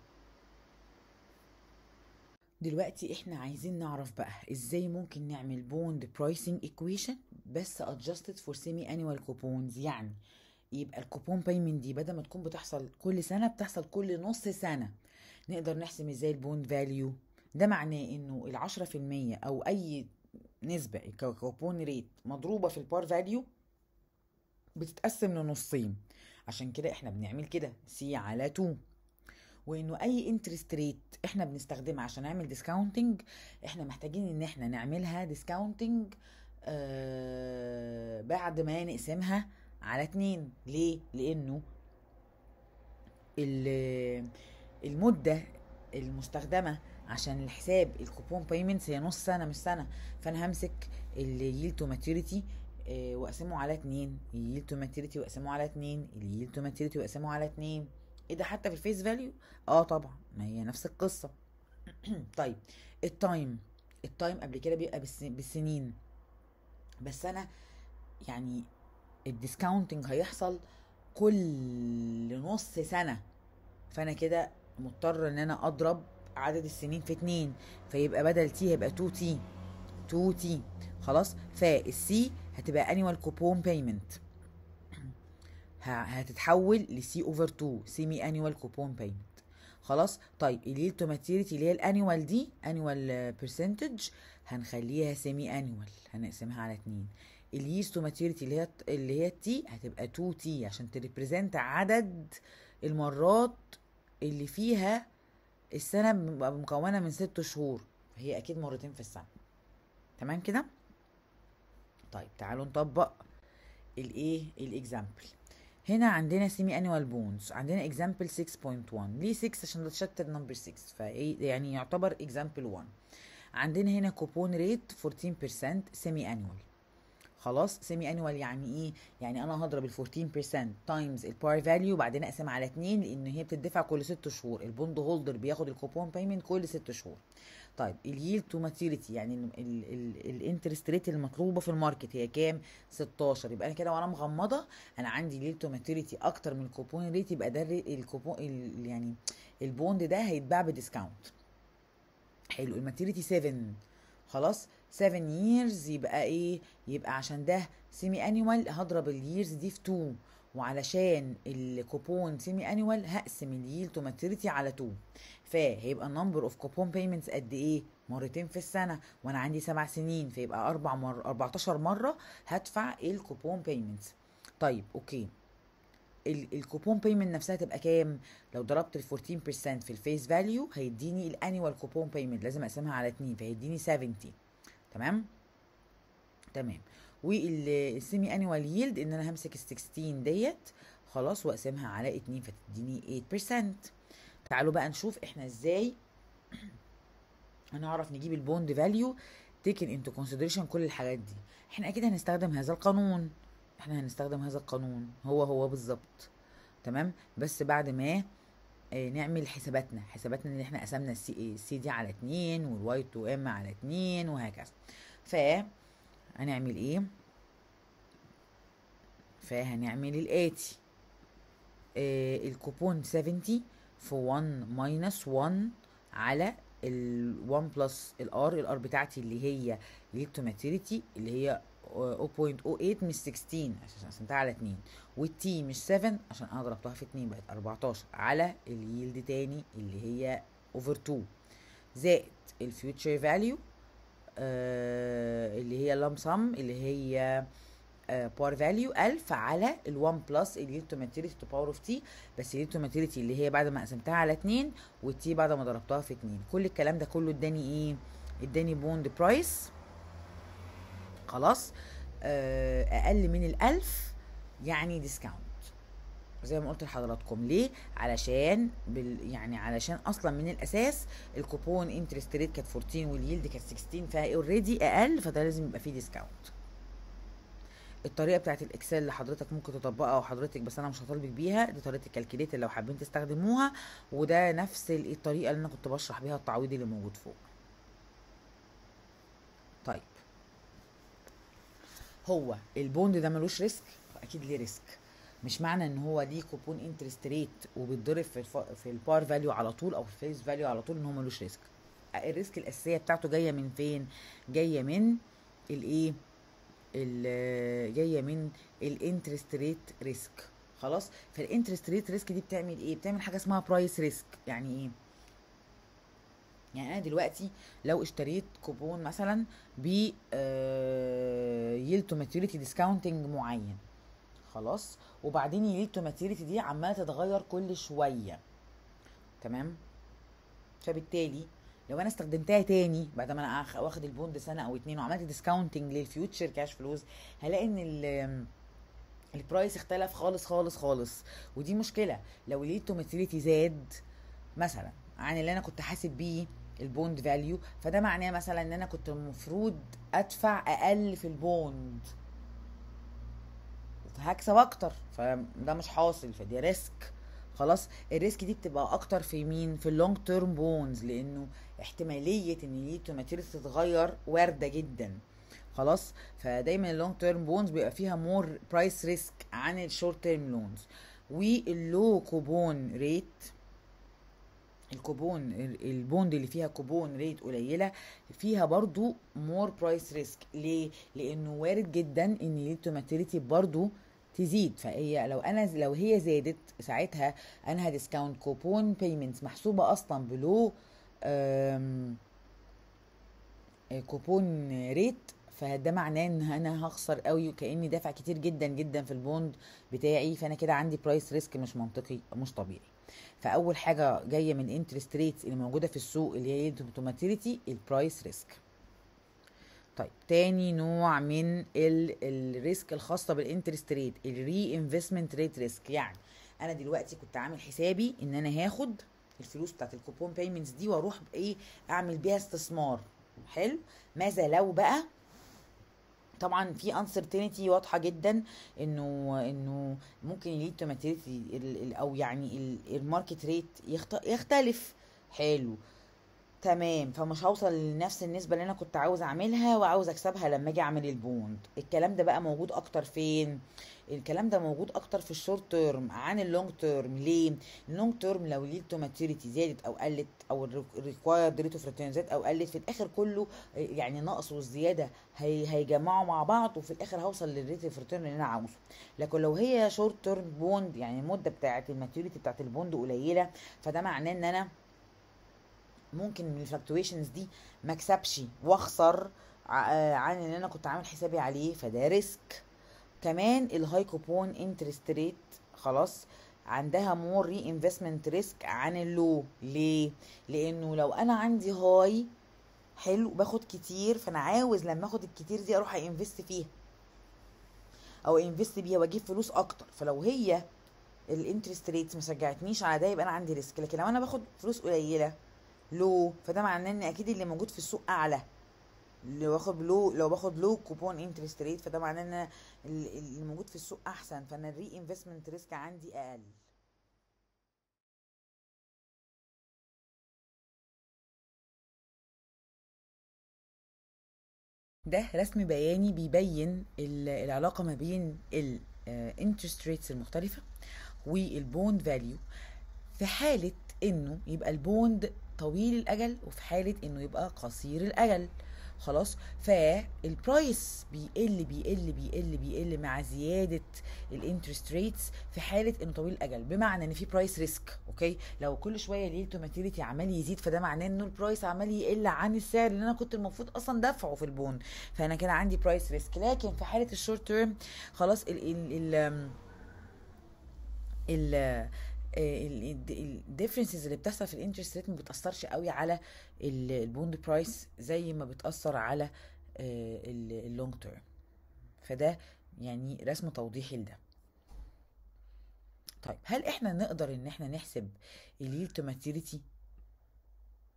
دلوقتي احنا عايزين نعرف بقى ازاي ممكن نعمل بوند برايسنج ايكويشن بس ادجستد فور سيمي انيوال كوبونز يعني يبقى الكوبون بايمنت دي بدل ما تكون بتحصل كل سنه بتحصل كل نص سنه نقدر نحسم ازاي البوند فاليو ده معناه انه العشرة في المية او اي نسبة الكوبون ريت مضروبة في البار فاليو بتتقسم لنصين عشان كده احنا بنعمل كده سي على 2 وانه اي انترست ريت احنا بنستخدمها عشان نعمل ديسكاونتنج احنا محتاجين ان احنا نعملها ديسكاونتنج آه بعد ما نقسمها على اتنين ليه لانه المده المستخدمه عشان الحساب الكوبون بايمنتس هي نص سنه مش سنه فانا همسك الييل تو ماتيوريتي واقسمه على اتنين الييل تو ماتيوريتي واقسمه على اتنين الييل تو ماتيوريتي واقسمه على اتنين ايه ده حتى في الفيس فاليو اه طبعا ما هي نفس القصه *clears throat* طيب التايم التايم قبل كده بيبقى بالسنين بس انا يعني الديسكاونتنج هيحصل كل نص سنه فانا كده مضطر ان انا اضرب عدد السنين في اتنين فيبقى بدل تي هيبقى 2 تي 2 تي خلاص فالسي هتبقى annual coupon payment *clears throat* هتتحول لسي اوفر 2 سيمي annual coupon payment خلاص طيب الليلتو ماتيريتي اللي هي الانيوال دي انيوال برسنتج هنخليها سيمي انيوال هنقسمها على اتنين اليستو ماتيريتي اللي هي اللي هي التي هتبقى 2 تي عشان تريبريزنت عدد المرات اللي فيها السنة مكونة من ست شهور هي أكيد مرتين في السنة تمام كده طيب تعالوا نطبق الايه الاكزامبل هنا عندنا سيمي انوال بونز عندنا اكزامبل 6.1 ليه 6 عشان ده شابتر نمبر 6 فايه يعني يعتبر اكزامبل 1 عندنا هنا كوبون ريت 14% سيمي انوال خلاص سيمي انوال يعني ايه يعني انا هضرب ال 14% تايمز البار فاليو وبعدين اقسم على 2 لان هي بتدفع كل 6 شهور البوند هولدر بياخد الكوبون بايمنت كل 6 شهور طيب الييلد تو ماتيوريتي يعني الانترست ريت المطلوبه في الماركت هي كام 16 يبقى انا كده وانا مغمضه انا عندي الييلد تو ماتيوريتي اكتر من الكوبون ريت يبقى ده الكوبون يعني البوند ده هيتباع بديسكاونت حلو الماتيوريتي 7 خلاص 7 years يبقى ايه يبقى عشان ده سيمي انيوال هضرب اليرز دي في 2 وعلشان الكوبون سيمي انيوال هقسم الييل تو ماتيريتي على 2 فهيبقى النمبر اوف كوبون بيمنتس قد ايه مرتين في السنه وانا عندي سبع سنين فيبقى اربع مر 14 مره هدفع الكوبون بيمنتس طيب اوكي الكوبون بيمنت نفسها تبقى كام لو ضربت ال 14% في الفيس فاليو هيديني الانيوال كوبون بيمنت لازم اقسمها على 2 فهيديني 70 تمام تمام والسيمي انيوال ييلد ان انا همسك ال 16 ديت خلاص واقسمها على 2 فتديني 8% تعالوا بقى نشوف احنا ازاي *clears throat* هنعرف نجيب البوند فاليو تيكن انتو كونسيدريشن كل الحاجات دي احنا اكيد هنستخدم هذا القانون احنا هنستخدم هذا القانون هو هو بالظبط تمام بس بعد ما آه، نعمل حساباتنا حساباتنا ان احنا قسمنا السي دي على اتنين والواي تو ام على اتنين وهكذا ف هنعمل ايه فهنعمل الاتي آه الكوبون 70 في 1 ماينس 1 على ال 1 بلس الار الار بتاعتي اللي هي تو ماتيريتي اللي هي 0.08 مش 16 عشان قسمتها على 2 والتي مش 7 عشان انا ضربتها في 2 بقت 14 على اليلد تاني اللي هي اوفر 2 زائد الفيوتشر فاليو آه، اللي هي اللام سم اللي هي باور بار فاليو 1000 على ال1 بلس اليلد تو ماتيريتي تو باور اوف تي بس اليلد تو ماتيريتي اللي هي بعد ما قسمتها على 2 والتي بعد ما ضربتها في 2 كل الكلام ده كله اداني ايه؟ اداني بوند برايس خلاص آه، اقل من الالف يعني ديسكاونت زي ما قلت لحضراتكم ليه علشان بال يعني علشان اصلا من الاساس الكوبون انترست ريت كانت 14 واليلد كانت 16 فهي اوريدي اقل فده لازم يبقى فيه ديسكاونت الطريقه بتاعت الاكسل اللي حضرتك ممكن تطبقها وحضرتك بس انا مش هطالبك بيها دي طريقه الكالكوليتر لو حابين تستخدموها وده نفس الطريقه اللي انا كنت بشرح بيها التعويض اللي موجود فوق طيب هو البوند ده ملوش ريسك اكيد ليه ريسك مش معنى ان هو ليه كوبون انترست ريت وبيتضرب في الف... في البار فاليو على طول او في الفيس فاليو على طول ان هو ملوش ريسك الريسك الاساسيه بتاعته جايه من فين جايه من الايه جايه من الانترست ريت ريسك خلاص فالانترست ريت ريسك دي بتعمل ايه بتعمل حاجه اسمها برايس ريسك يعني ايه يعني انا دلوقتي لو اشتريت كوبون مثلا ب ييلد تو ماتيوريتي ديسكاونتنج معين خلاص وبعدين ييلد تو ماتيوريتي دي عماله تتغير كل شويه تمام فبالتالي لو انا استخدمتها تاني بعد ما انا واخد البوند سنه او اتنين وعملت ديسكاونتنج للفيوتشر كاش فلوز هلاقي ان ال البرايس اختلف خالص خالص خالص ودي مشكله لو ليتو ماتيوريتي زاد مثلا عن اللي انا كنت حاسب بيه البوند فاليو فده معناه مثلا ان انا كنت المفروض ادفع اقل في البوند هكسب اكتر فده مش حاصل فدي ريسك خلاص الريسك دي بتبقى اكتر في مين في اللونج تيرم بونز لانه احتماليه ان دي تتغير وارده جدا خلاص فدايما اللونج تيرم بونز بيبقى فيها مور برايس ريسك عن الشورت تيرم لونز واللو كوبون ريت الكوبون البوند اللي فيها كوبون ريت قليله فيها برضو مور برايس ريسك ليه لانه وارد جدا ان ليت ماتيريتي برضو تزيد فهي لو انا لو هي زادت ساعتها انا هديسكاونت كوبون بيمنتس محسوبه اصلا بلو كوبون ريت فده معناه ان انا هخسر قوي وكاني دافع كتير جدا جدا في البوند بتاعي فانا كده عندي برايس ريسك مش منطقي مش طبيعي فاول حاجه جايه من انترست ريتس اللي موجوده في السوق اللي هي التوماتيريتي البرايس ريسك طيب تاني نوع من الريسك الخاصه بالانترست ريت الري انفستمنت ريت ريسك يعني انا دلوقتي كنت عامل حسابي ان انا هاخد الفلوس بتاعت الكوبون بايمنتس دي واروح بايه اعمل بيها استثمار حلو ماذا لو بقى طبعا في انسرتينتي واضحه جدا انه انه ممكن يليد تو او يعني الماركت ريت يختلف حلو تمام فمش هوصل لنفس النسبه اللي انا كنت عاوز اعملها وعاوز اكسبها لما اجي اعمل البوند الكلام ده بقى موجود اكتر فين الكلام ده موجود اكتر في الشورت تيرم عن اللونج تيرم ليه اللونج تيرم لو تو ماتيوريتي زادت او قلت او الريكوايرد ريت اوف ريتيرن زاد او قلت في الاخر كله يعني نقص وزياده هي هيجمعوا مع بعض وفي الاخر هوصل للريت اوف ريتيرن اللي انا عاوزه لكن لو هي شورت تيرم بوند يعني المده بتاعه الماتيوريتي بتاعه البوند قليله فده معناه ان انا ممكن من الفلكتويشنز دي ما اكسبش واخسر آه، عن اللي انا كنت عامل حسابي عليه فده ريسك كمان الهاي كوبون انترست ريت خلاص عندها مور ري انفستمنت ريسك عن اللو ليه لانه لو انا عندي هاي حلو باخد كتير فانا عاوز لما اخد الكتير دي اروح انفست فيها او انفست بيها واجيب فلوس اكتر فلو هي الانترست ريت ما شجعتنيش على ده يبقى انا عندي ريسك لكن لو انا باخد فلوس قليله لو فده معناه ان اكيد اللي موجود في السوق اعلى اللي باخد لو لو باخد لو كوبون انترست ريت فده معناه ان اللي موجود في السوق احسن فانا الري انفستمنت ريسك عندي اقل ده رسم بياني بيبين العلاقة ما بين الانترست آه، ريتس المختلفة والبوند فاليو في حالة انه يبقى البوند طويل الاجل وفي حاله انه يبقى قصير الاجل خلاص فالبرايس بيقل بيقل بيقل بيقل مع زياده الانترست ريتس في حاله انه طويل الاجل بمعنى ان في برايس ريسك اوكي لو كل شويه ليلته ماتيريتي عمال يزيد فده معناه انه البرايس عمال يقل عن السعر اللي انا كنت المفروض اصلا دافعه في البون فانا كده عندي برايس ريسك لكن في حاله الشورت تيرم خلاص ال ال ال, ال الديفرنسز اللي بتحصل في الانترست ريت ما بتاثرش قوي على البوند برايس زي ما بتاثر على آه، اللونج تيرم فده يعني رسم توضيحي لده طيب هل احنا نقدر ان احنا نحسب اليل تو ماتيريتي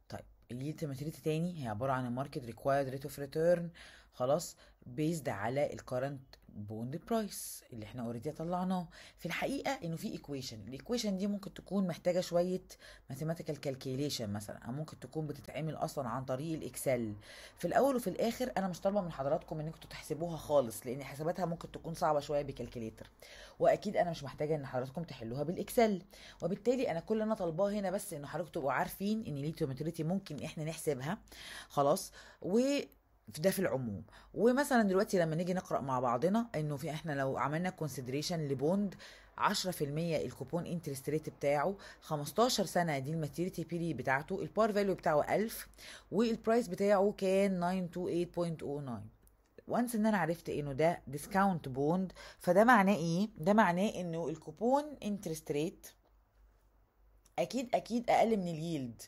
طيب اليل تو ماتيريتي تاني هي عباره عن الماركت ريكوايرد ريت اوف ريتيرن خلاص بيزد على الكرنت بوند برايس اللي احنا اوريدي طلعناه في الحقيقه انه في ايكويشن الايكويشن دي ممكن تكون محتاجه شويه ماثيماتيكال كالكيليشن مثلا او ممكن تكون بتتعمل اصلا عن طريق الاكسل في الاول وفي الاخر انا مش طالبه من حضراتكم ان انتوا تحسبوها خالص لان حساباتها ممكن تكون صعبه شويه بكالكوليتر واكيد انا مش محتاجه ان حضراتكم تحلوها بالاكسل وبالتالي انا كل اللي انا طالباه هنا بس ان حضراتكم تبقوا عارفين ان ليه ممكن احنا نحسبها خلاص و ده في العموم ومثلا دلوقتي لما نيجي نقرا مع بعضنا انه في احنا لو عملنا كونسيدريشن لبوند 10% الكوبون انترست ريت بتاعه 15 سنه دي الماتيريتي بيري بتاعته البار فاليو بتاعه 1000 والبرايس بتاعه كان 928.09 وانس ان انا عرفت انه ده ديسكاونت بوند فده معناه ايه ده معناه انه الكوبون انترست ريت اكيد اكيد اقل من اليلد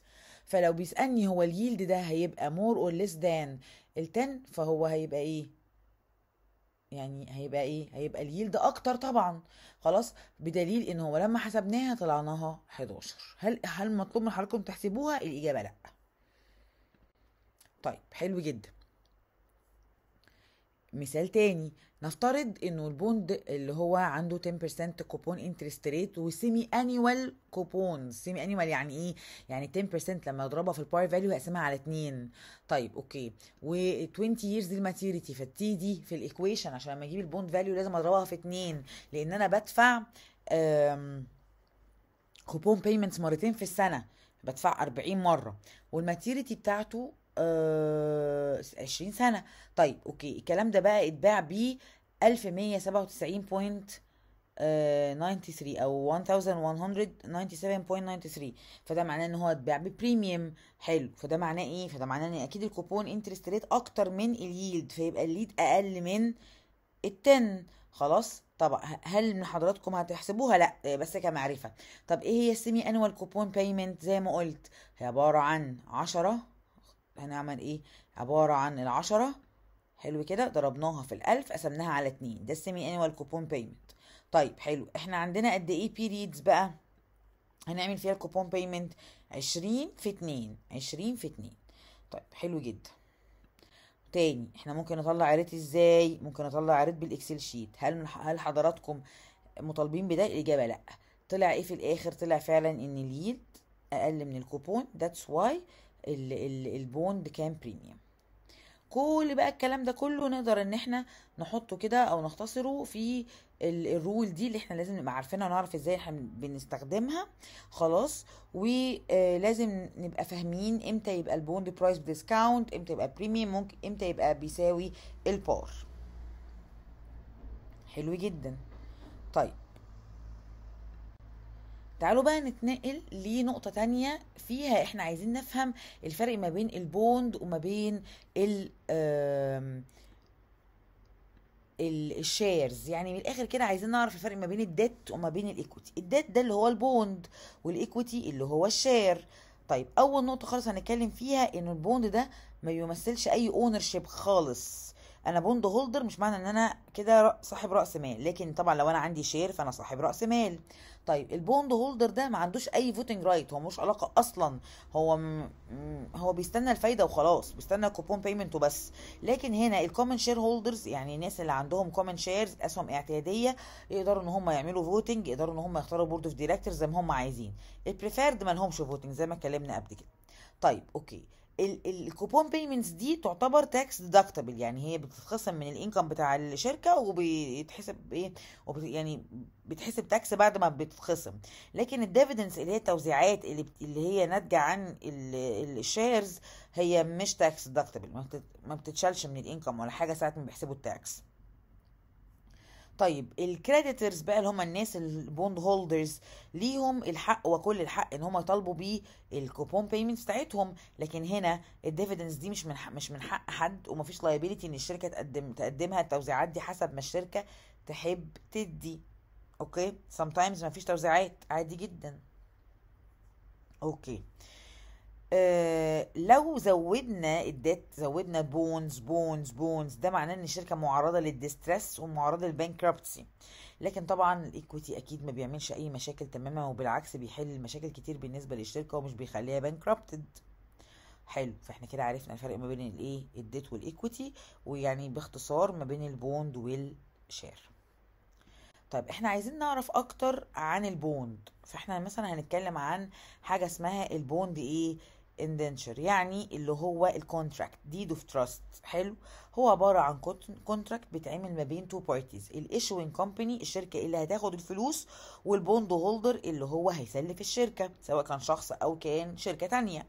فلو بيسألني هو اليلد ده هيبقى مور اور ليس ذان التن فهو هيبقى ايه يعني هيبقى ايه هيبقى اليلد اكتر طبعا خلاص بدليل ان هو لما حسبناها طلعناها 11 هل هل مطلوب من حضراتكم تحسبوها الاجابه لا طيب حلو جدا مثال تاني نفترض انه البوند اللي هو عنده 10% كوبون انترست ريت وسيمي انيوال كوبون سيمي انيوال يعني ايه يعني 10% لما اضربها في الباي فاليو هقسمها على 2 طيب اوكي و20 ييرز الماتيريتي الماتيوريتي فالتي دي في الايكويشن عشان لما اجيب البوند فاليو لازم اضربها في 2 لان انا بدفع كوبون بيمنتس مرتين في السنه بدفع 40 مره والماتيوريتي بتاعته 20 آه، سنه طيب اوكي الكلام ده بقى اتباع ب 1197.93 او 1197.93 فده معناه ان هو اتباع ببريميوم حلو فده معناه ايه فده معناه ان اكيد الكوبون انترست ريت اكتر من اليلد فيبقى الليد اقل من التن خلاص طب هل من حضراتكم هتحسبوها لا آه، بس كمعرفه طب ايه هي السيمي انوال كوبون بايمنت زي ما قلت هي عباره عن 10 هنعمل ايه عبارة عن العشرة حلو كده ضربناها في الألف قسمناها على اتنين ده السيمي انوال كوبون بيمنت طيب حلو احنا عندنا قد ايه بيريدز بقى هنعمل فيها الكوبون بيمنت عشرين في اتنين عشرين في اتنين طيب حلو جدا تاني احنا ممكن نطلع عريت ازاي ممكن نطلع عريت بالاكسل شيت هل هل حضراتكم مطالبين بده الاجابه لا طلع ايه في الاخر طلع فعلا ان اليد اقل من الكوبون ذاتس واي البوند كام بريميوم كل بقى الكلام ده كله نقدر ان احنا نحطه كده او نختصره في الرول دي اللي احنا لازم نبقى عارفينها ونعرف ازاي احنا بنستخدمها خلاص ولازم آه، نبقى فاهمين امتى يبقى البوند برايس ديسكاونت امتى يبقى بريميوم ممكن امتى يبقى بيساوي البار حلو جدا طيب تعالوا بقى نتنقل لنقطة تانية فيها احنا عايزين نفهم الفرق ما بين البوند وما بين الشيرز يعني من الاخر كده عايزين نعرف الفرق ما بين الديت وما بين الايكوتي الديت ده اللي هو البوند والايكوتي اللي هو الشير طيب اول نقطه خالص هنتكلم فيها ان البوند ده ما بيمثلش اي اونر خالص انا بوند هولدر مش معنى ان انا كده صاحب راس مال لكن طبعا لو انا عندي شير فانا صاحب راس مال طيب البوند هولدر ده ما عندوش اي فوتنج رايت هو ملوش علاقه اصلا هو م... هو بيستنى الفايده وخلاص بيستنى كوبون بيمنت وبس لكن هنا الكومن شير هولدرز يعني الناس اللي عندهم كومن شيرز اسهم اعتياديه يقدروا ان هم يعملوا فوتنج يقدروا ان هم يختاروا بورد اوف دايركتورز زي ما هم عايزين البريفيرد ما لهمش فوتنج زي ما اتكلمنا قبل كده طيب اوكي الكوبون بيمنتس دي تعتبر تاكس ديدكتبل يعني هي بتتخصم من الانكم بتاع الشركه وبيتحسب ايه وبت يعني بتحسب تاكس بعد ما بتتخصم لكن الديفيدنس اللي هي التوزيعات اللي, اللي هي ناتجه عن الشيرز هي مش تاكس ديدكتبل ما بتتشالش من الانكم ولا حاجه ساعه ما بيحسبوا التاكس طيب الكريديتورز بقى اللي هم الناس البوند هولدرز ليهم الحق وكل الحق ان هم يطالبوا الكوبون بيمنتس بتاعتهم لكن هنا الديفيدنس دي مش من حق مش من حق حد ومفيش لايبيليتي ان الشركه تقدم تقدمها التوزيعات دي حسب ما الشركه تحب تدي اوكي سام تايمز مفيش توزيعات عادي جدا اوكي آه، لو زودنا الديت زودنا بونز بونز بونز ده معناه ان الشركه معرضه للديسترس ومعرضه للبانكربتسي لكن طبعا الايكويتي اكيد ما بيعملش اي مشاكل تماما وبالعكس بيحل مشاكل كتير بالنسبه للشركه ومش بيخليها بانكربتد حلو فاحنا كده عرفنا الفرق ما بين الايه الديت والايكويتي ويعني باختصار ما بين البوند والشير طيب احنا عايزين نعرف اكتر عن البوند فاحنا مثلا هنتكلم عن حاجه اسمها البوند ايه اندنشر يعني اللي هو الكونتراكت ديد اوف تراست حلو هو عباره عن كونتراكت بيتعمل ما بين تو بارتيز الايشوينج كومباني الشركه اللي هتاخد الفلوس والبوند هولدر اللي هو هيسلف الشركه سواء كان شخص او كان شركه تانية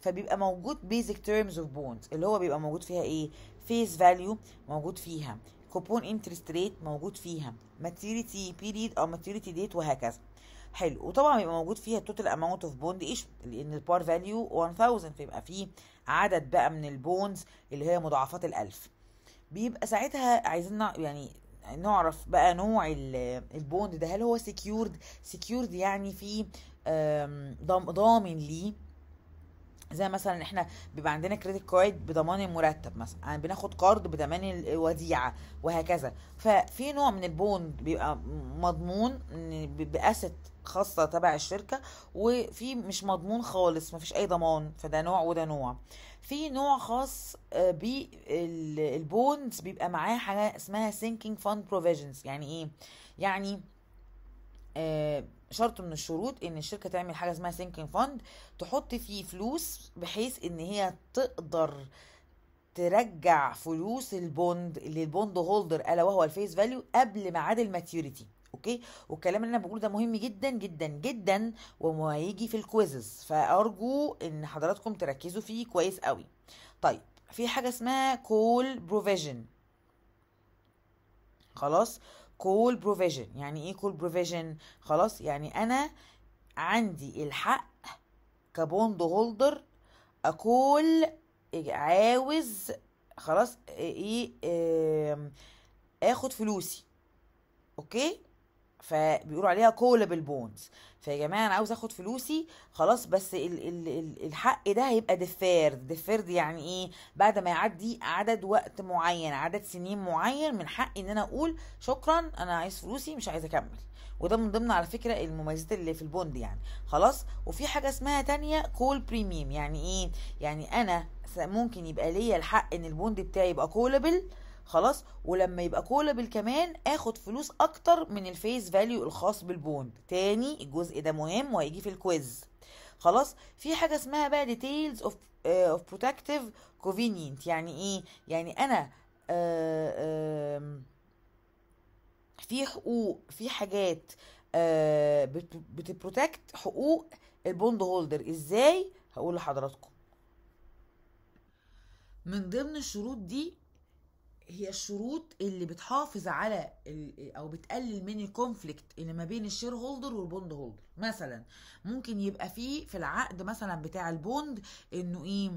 فبيبقى موجود بيزك تيرمز اوف بوند اللي هو بيبقى موجود فيها ايه فيس فاليو موجود فيها كوبون انترست ريت موجود فيها ماتيريتي بيريد او ماتيريتي ديت وهكذا حلو وطبعا بيبقى موجود فيها التوتال اماونت اوف بوند ايش لان البار فاليو 1000 فيبقى فيه عدد بقى من البوندز اللي هي مضاعفات ال1000 بيبقى ساعتها عايزين يعني نعرف بقى نوع البوند ده هل هو سكيورد سكيورد يعني في ضامن ليه زي مثلا احنا بيبقى عندنا كريدت كارد بضمان المرتب مثلا يعني بناخد قرض بضمان الوديعه وهكذا ففي نوع من البوند بيبقى مضمون باسيت خاصة تبع الشركة وفي مش مضمون خالص مفيش أي ضمان فده نوع وده نوع في نوع خاص آه، بالبونز بيبقى معاه حاجة اسمها sinking fund provisions يعني إيه؟ يعني آه، شرط من الشروط ان الشركه تعمل حاجه اسمها sinking fund تحط فيه فلوس بحيث ان هي تقدر ترجع فلوس البوند للبوند هولدر الا وهو الفيس فاليو قبل ميعاد الماتيوريتي اوكي والكلام اللي انا بقوله ده مهم جدا جدا جدا وهيجي في الكويزز فارجو ان حضراتكم تركزوا فيه كويس قوي طيب في حاجه اسمها كول بروفيجن خلاص كول بروفيجن يعني ايه كول بروفيجن خلاص يعني انا عندي الحق كبوند هولدر اكول عاوز خلاص ايه, إيه, إيه اخد فلوسي اوكي فبيقولوا عليها كولبل بونز فيا جماعه انا عاوز اخد فلوسي خلاص بس ال ال الحق ده هيبقى ديفيرد ديفيرد يعني ايه بعد ما يعدي عدد وقت معين عدد سنين معين من حقي ان انا اقول شكرا انا عايز فلوسي مش عايز اكمل وده من ضمن على فكره المميزات اللي في البوند يعني خلاص وفي حاجه اسمها تانية كول بريميوم يعني ايه يعني انا ممكن يبقى ليا الحق ان البوند بتاعي يبقى كولبل خلاص ولما يبقى كولبل كمان اخد فلوس اكتر من الفيس فاليو الخاص بالبوند تاني الجزء ده مهم وهيجي في الكويز خلاص في حاجه اسمها بقى ديتيلز اوف اوف بروتكتيف كوفينينت يعني ايه يعني انا آه، في حقوق في حاجات آه، بتبروتكت حقوق البوند هولدر ازاي هقول لحضراتكم من ضمن الشروط دي هي الشروط اللي بتحافظ على او بتقلل من الكونفليكت اللي ما بين الشير هولدر والبوند هولدر مثلا ممكن يبقى فيه في العقد مثلا بتاع البوند انه ايه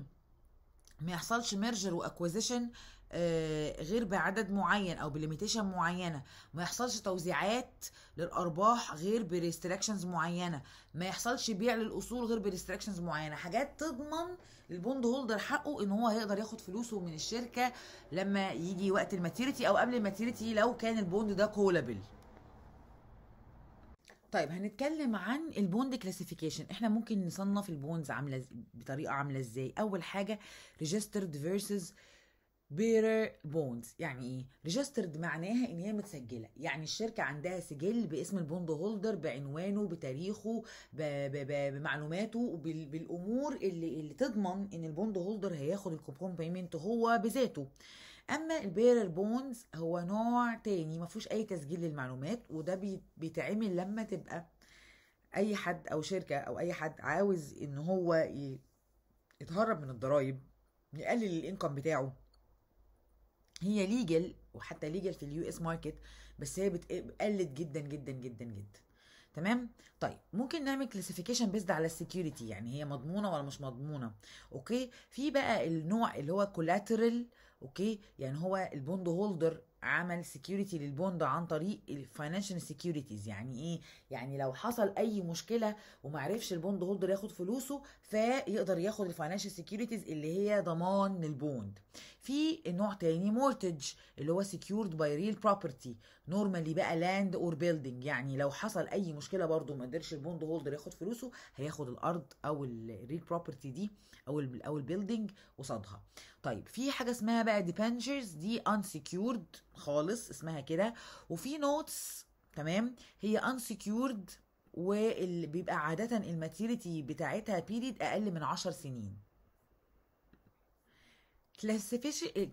ما يحصلش ميرجر واكوزيشن آه، غير بعدد معين او بليميتيشن معينه ما يحصلش توزيعات للارباح غير بريستريكشنز معينه ما يحصلش بيع للاصول غير بريستريكشنز معينه حاجات تضمن البوند هولدر حقه ان هو هيقدر ياخد فلوسه من الشركه لما يجي وقت الماتيريتي او قبل الماتيريتي لو كان البوند ده كولابل طيب هنتكلم عن البوند كلاسيفيكيشن احنا ممكن نصنف البوندز عامله بطريقه عامله ازاي اول حاجه ريجسترد فيرسز بير بوندز يعني ايه ريجسترد معناها ان هي متسجله يعني الشركه عندها سجل باسم البوند هولدر بعنوانه بتاريخه بـ بـ بـ بمعلوماته بالامور اللي, اللي تضمن ان البوند هولدر هياخد الكوبون بيمنت هو بذاته اما البيرر بوندز هو نوع تاني ما فيهوش اي تسجيل للمعلومات وده بيتعمل لما تبقى اي حد او شركه او اي حد عاوز ان هو يتهرب من الضرايب يقلل الانكم بتاعه هي ليجل وحتى ليجل في اليو اس ماركت بس هي قلت جدا جدا جدا جدا تمام طيب ممكن نعمل كلاسيفيكيشن بيزد على السكيورتي يعني هي مضمونه ولا مش مضمونه اوكي في بقى النوع اللي هو كولاترال اوكي يعني هو البوند هولدر عمل سكيورتي للبوند عن طريق الفاينانشال سكيورتيز يعني ايه يعني لو حصل اي مشكله ومعرفش البوند هولدر ياخد فلوسه فيقدر ياخد الفاينانشال سكيورتيز اللي هي ضمان للبوند في نوع تاني مورتج اللي هو سكيورد باي ريل بروبرتي نورمالي بقى لاند اور بيلدينج يعني لو حصل اي مشكله برضو ما قدرش البوند هولدر ياخد فلوسه هياخد الارض او الريل بروبرتي دي او الـ او البيلدينج قصادها طيب في حاجه اسمها بقى ديبنجرز دي انسكيورد خالص اسمها كده وفي نوتس تمام هي انسكيورد واللي بيبقى عاده الماتيريتي بتاعتها بيريد اقل من 10 سنين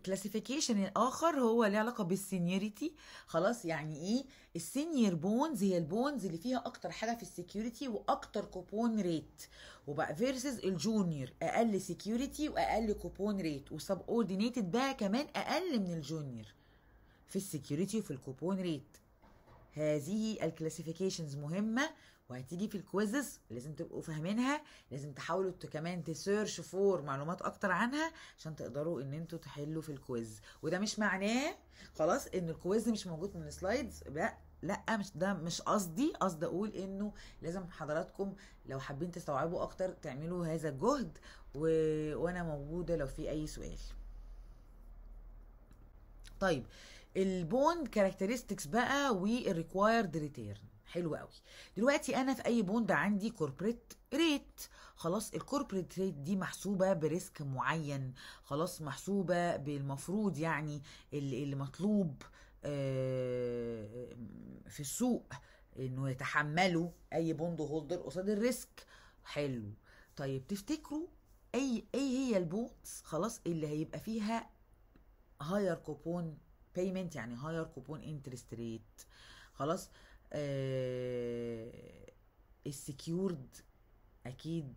كلاسيفيكيشن eh, الاخر هو له علاقه بالسينيوريتي خلاص يعني ايه السينيور بونز هي البونز اللي فيها اكتر حاجه في السكيورتي واكتر كوبون ريت وبقى فيرسز الجونيور اقل سكيورتي واقل كوبون ريت وسب اوردينيتد بقى كمان اقل من الجونيور في السكيورتي وفي الكوبون ريت هذه الكلاسيفيكيشنز مهمه وهتيجي في الكويزز لازم تبقوا فاهمينها لازم تحاولوا كمان تسيرش فور معلومات اكتر عنها عشان تقدروا ان انتوا تحلوا في الكويز وده مش معناه خلاص ان الكويز مش موجود من السلايدز لا لا مش ده مش قصدي قصدي اقول انه لازم حضراتكم لو حابين تستوعبوا اكتر تعملوا هذا الجهد و... وانا موجوده لو في اي سؤال طيب البوند كاركترستكس بقى والريكوايرد ريتيرن حلو قوي دلوقتي انا في اي بوند عندي كوربريت ريت خلاص الكوربريت ريت دي محسوبه بريسك معين خلاص محسوبه بالمفروض يعني اللي مطلوب آه، في السوق انه يتحملوا اي بوند هولدر قصاد الريسك حلو طيب تفتكروا اي اي هي البوندز خلاص اللي هيبقى فيها هاير كوبون بيمنت يعني هاير كوبون انترست ريت خلاص آه، السكيورد اكيد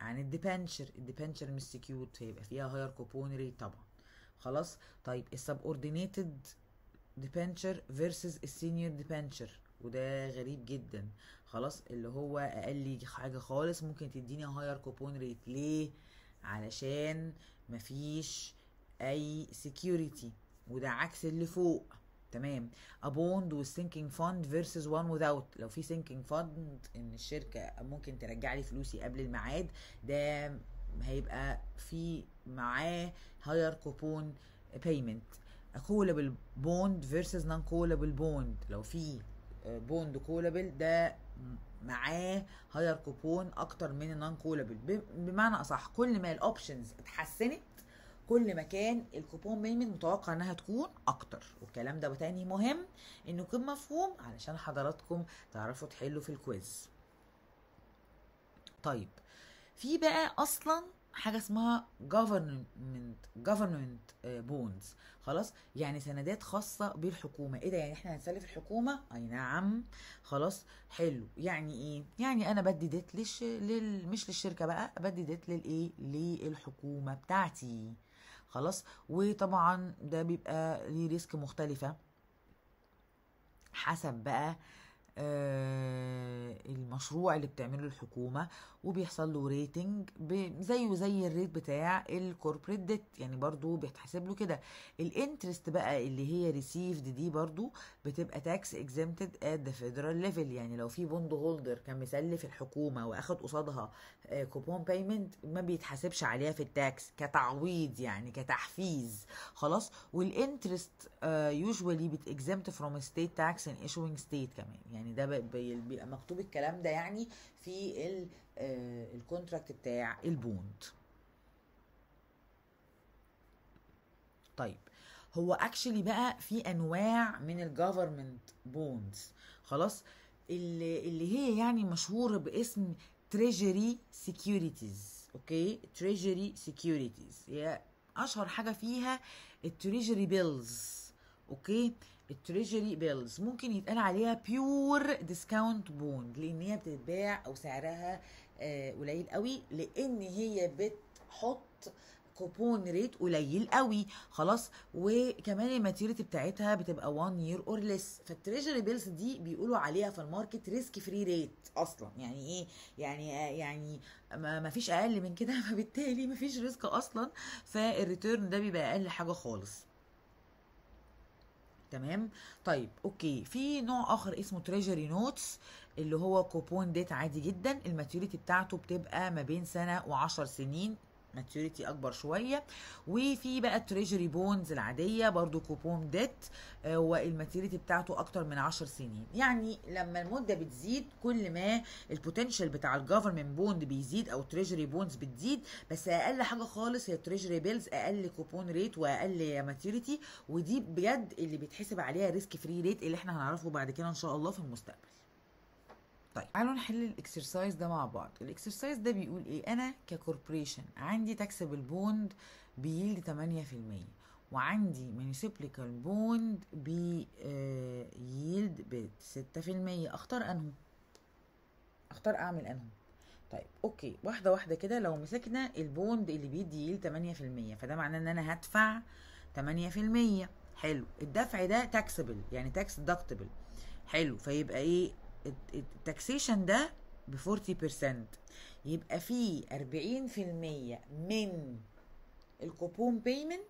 عن الديبنشر الديبنشر مش سكيورد هيبقى فيها هاير كوبون ريت طبعا خلاص طيب السب اوردينيتد ديبنشر فيرسز السينيور ديبنشر وده غريب جدا خلاص اللي هو اقل حاجه خالص ممكن تديني هاير كوبون ريت ليه علشان مفيش اي سكيورتي وده عكس اللي فوق تمام a bond with sinking fund versus one without لو في sinking fund ان الشركه ممكن ترجع لي فلوسي قبل الميعاد ده هيبقى في معاه higher coupon payment a callable bond versus non callable bond لو في بوند آه، كولابل ده معاه هاير كوبون اكتر من النون كولابل بمعنى اصح كل ما الاوبشنز اتحسنت كل ما كان الكوبون بيمنت متوقع انها تكون اكتر والكلام ده تاني مهم انه يكون مفهوم علشان حضراتكم تعرفوا تحلوا في الكويز طيب في بقى اصلا حاجه اسمها government government آه، bonds خلاص يعني سندات خاصه بالحكومه ايه ده يعني احنا هنسلف الحكومه اي نعم خلاص حلو يعني ايه يعني انا بدي ديت لش... لل... مش للشركه بقى بدي ديت للايه للحكومه بتاعتي خلاص وطبعا ده بيبقى ليه ريسك مختلفه حسب بقى آه، المشروع اللي بتعمله الحكومه وبيحصل له ريتنج زيه زي الريت بتاع الكوربريت ديت يعني برضو بيتحسب له كده الانترست بقى اللي هي ريسيفد دي برضو بتبقى تاكس اكزيمتد ات ذا فيدرال ليفل يعني لو في بوند هولدر كان مسلف الحكومه واخد قصادها كوبون آه، بايمنت ما بيتحاسبش عليها في التاكس كتعويض يعني كتحفيز خلاص والانترست يوجوالي بتاكزمت فروم ستيت تاكس ان ايشوينج ستيت كمان يعني ده بيبقى مكتوب الكلام ده يعني في ال الكونتراكت بتاع البوند طيب هو اكشلي بقى في انواع من الجفرمنت بوندز خلاص اللي اللي هي يعني مشهوره باسم تريجري سيكيورتيز اوكي تريجري سيكيورتيز هي اشهر حاجه فيها التريجري بيلز اوكي التريجري بيلز ممكن يتقال عليها بيور ديسكاونت بوند لان هي بتتباع او سعرها آه، قليل قوي لان هي بتحط كوبون ريت قليل قوي خلاص وكمان الماتيريتي بتاعتها بتبقى 1 يير اور ليس فالتريجري بيلز دي بيقولوا عليها في الماركت ريسك فري ريت اصلا يعني ايه يعني يعني ما فيش اقل من كده *laughs* فبالتالي ما فيش ريسك اصلا فالريتيرن ده بيبقى اقل حاجه خالص تمام طيب اوكي في نوع اخر اسمه تريجري نوتس اللي هو كوبون ديت عادي جدا الماتيوريتي بتاعته بتبقى ما بين سنه و10 سنين ماتيوريتي اكبر شويه وفي بقى التريجري بونز العاديه برضو كوبون ديت والماتيوريتي بتاعته اكتر من 10 سنين يعني لما المده بتزيد كل ما البوتنشال بتاع الجفرمنت بوند بيزيد او تريجري بونز بتزيد بس اقل حاجه خالص هي التريجري بيلز اقل كوبون ريت واقل ماتيوريتي ودي بجد اللي بيتحسب عليها ريسك فري ريت اللي احنا هنعرفه بعد كده ان شاء الله في المستقبل طيب تعالوا نحل الاكسرسايز ده مع بعض الاكسرسايز ده بيقول ايه انا ككوربريشن عندي تاكسبل بوند بيلد 8% وعندي ميونيسيبليكال بوند بييلد ب 6% اختار انهم اختار اعمل انهم طيب اوكي واحده واحده كده لو مسكنا البوند اللي بيدي يلد 8% فده معناه ان انا هدفع 8% حلو الدفع ده تاكسبل يعني تاكس دكتبل حلو فيبقى ايه التاكسيشن ده ب 40% يبقى في 40% من الكوبون بيمنت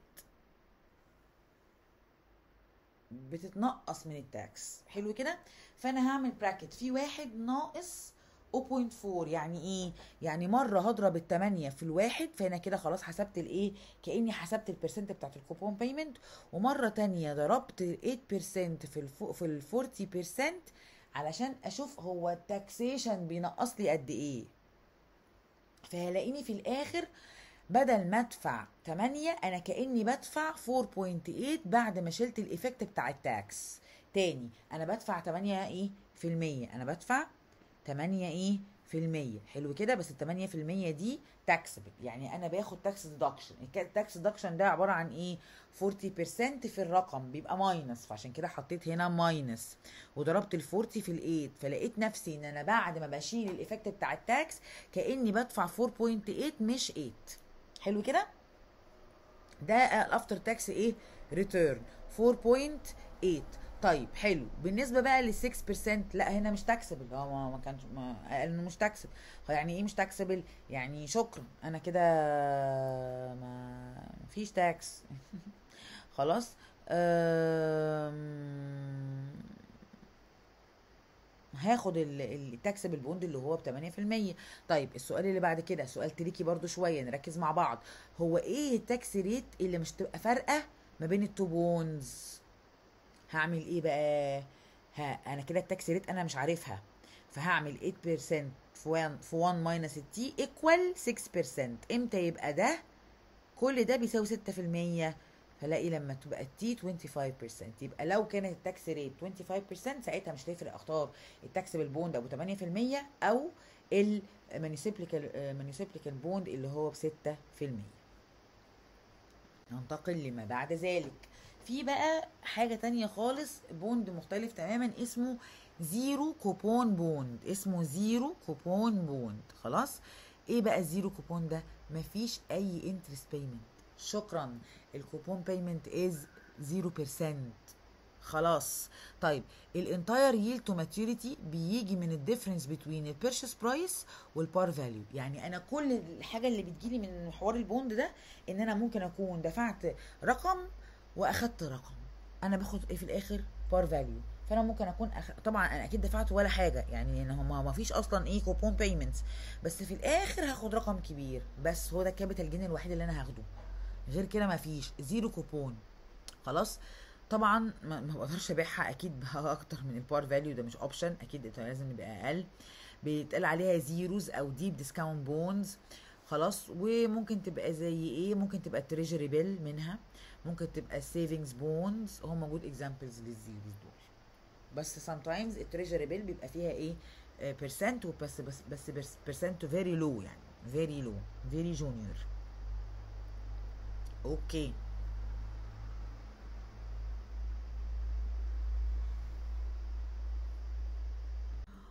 بتتنقص من التاكس حلو كده فانا هعمل براكت في واحد ناقص 0.4 يعني ايه يعني مره هضرب 8 في الواحد فانا كده خلاص حسبت الايه كاني حسبت البرسنت بتاعت الكوبون بيمنت ومره تانية ضربت ال 8% في في ال 40% علشان اشوف هو التاكسيشن بينقص لي قد ايه فهلاقيني في الاخر بدل ما ادفع 8 انا كاني بدفع 4.8 بعد ما شلت الايفكت بتاع التاكس تاني انا بدفع 8 ايه في المية انا بدفع 8 ايه في المية حلو كده بس التمانية في المية دي تاكسبل يعني انا باخد تاكس ديدكشن التاكس ديدكشن ده عبارة عن ايه 40% في الرقم بيبقى ماينس فعشان كده حطيت هنا ماينس وضربت ال 40 في الايت فلقيت نفسي ان انا بعد ما بشيل الايفكت بتاع التاكس كاني بدفع 4.8 مش 8 حلو كده ده الافتر تاكس ايه ريتيرن 4.8 طيب حلو بالنسبه بقى لل 6% لا هنا مش تاكسبل اه ما, كانش ما قال انه مش تاكسبل يعني ايه مش تاكسبل يعني شكرا انا كده ما فيش تاكس *laughs* خلاص هاخد التاكسبل بوند اللي هو ب 8% طيب السؤال اللي بعد كده سؤال تريكي برضو شويه نركز مع بعض هو ايه التاكس ريت اللي مش تبقى فارقه ما بين التو بوندز هعمل ايه بقى ها انا كده التاكس ريت انا مش عارفها فهعمل 8% في 1 في 1 ماينس التي ايكوال 6% امتى يبقى ده كل ده بيساوي 6% فلاقي لما تبقى التي 25% يبقى لو كانت التاكس ريت 25% ساعتها مش هتفرق اختار التاكس بالبوند ابو 8% او المنيسيبليكال منيسيبليكال بوند اللي هو ب 6% ننتقل لما بعد ذلك في بقى حاجة تانية خالص بوند مختلف تماما اسمه زيرو كوبون بوند اسمه زيرو كوبون بوند خلاص ايه بقى الزيرو كوبون ده مفيش اي انترست بيمنت شكرا الكوبون بيمنت از 0% خلاص طيب الانتاير ييل تو ماتيوريتي بيجي من الديفرنس بتوين البيرشيس برايس والبار فاليو يعني انا كل الحاجه اللي بتجيلي من حوار البوند ده ان انا ممكن اكون دفعت رقم واخدت رقم انا باخد في الاخر بار فاليو فانا ممكن اكون أخ... طبعا انا اكيد دفعت ولا حاجه يعني ان هم ما فيش اصلا ايه كوبون بيمنتس بس في الاخر هاخد رقم كبير بس هو ده الكابيتال جين الوحيد اللي انا هاخده غير كده ما فيش زيرو كوبون خلاص طبعا ما بقدرش ابيعها اكيد *laughs* اكتر من البار فاليو ده مش اوبشن اكيد لازم يبقى اقل بيتقال عليها زيروز او ديب ديسكاونت بونز خلاص وممكن تبقى زي ايه ممكن تبقى التريجري بيل منها ممكن تبقى السيفنجز بونز هو موجود اكزامبلز للزيروز دول بس سام تايمز التريجري بيل بيبقى فيها ايه بيرسنت آه، وبس بس بس بيرسنت فيري لو يعني فيري لو فيري جونيور اوكي okay.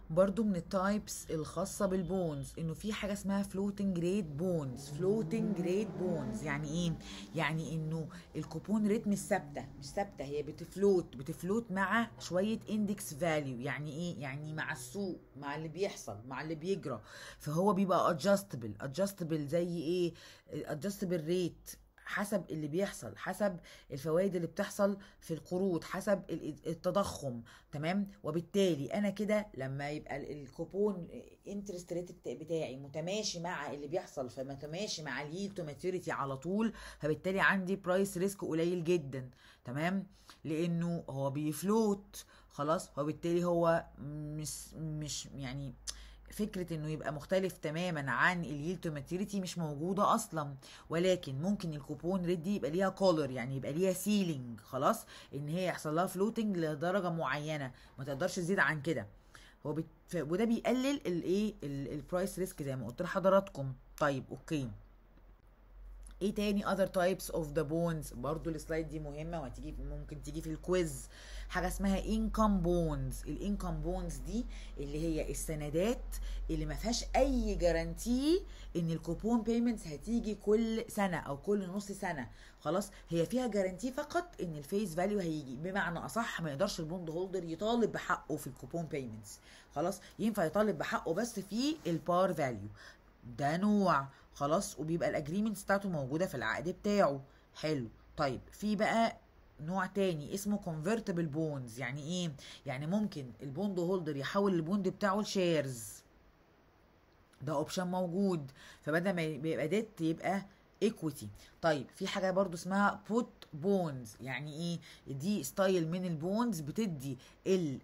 برضو من التايبس الخاصة بالبونز انه في حاجة اسمها فلوتنج ريت بونز فلوتنج ريت بونز يعني ايه يعني انه الكوبون ريت مش ثابتة مش ثابتة هي بتفلوت بتفلوت مع شوية اندكس فاليو يعني ايه يعني مع السوق مع اللي بيحصل مع اللي بيجرى فهو بيبقى ادجستبل ادجستبل زي ايه ادجستبل ريت حسب اللي بيحصل حسب الفوائد اللي بتحصل في القروض حسب التضخم تمام وبالتالي انا كده لما يبقى الكوبون انترست ريت بتاعي متماشي مع اللي بيحصل فمتماشي مع الييلد تو ماتيوريتي على طول فبالتالي عندي برايس ريسك قليل جدا تمام لانه هو بيفلوت خلاص وبالتالي هو مش مش يعني فكره انه يبقى مختلف تماما عن الييل تو ماتيريتي مش موجوده اصلا ولكن ممكن الكوبون ريت دي يبقى ليها كولر يعني يبقى ليها سيلينج خلاص ان هي يحصل لها فلوتنج لدرجه معينه ما تقدرش تزيد عن كده هو وده بيقلل الايه البرايس ريسك زي ما قلت لحضراتكم طيب اوكي ايه تاني other types of the bones برضو السلايد دي مهمه وهتيجي ممكن تيجي في الكويز حاجه اسمها income bones الانكم بونز دي اللي هي السندات اللي ما فيهاش اي جارانتي ان الكوبون بيمنتس هتيجي كل سنه او كل نص سنه خلاص هي فيها جارانتي فقط ان الفيس فاليو هيجي بمعنى اصح ما يقدرش البوند هولدر يطالب بحقه في الكوبون بيمنتس خلاص ينفع يطالب بحقه بس في البار فاليو ده نوع خلاص وبيبقى الاجريمنت بتاعته موجوده في العقد بتاعه حلو طيب في بقى نوع تاني اسمه convertible bonds يعني ايه يعني ممكن البوند هولدر يحول البوند بتاعه لشيرز ده اوبشن موجود فبدل ما يبقى ديت يبقى ايكويتي طيب في حاجه برضو اسمها بوت بونز يعني ايه دي ستايل من البونز بتدي آه،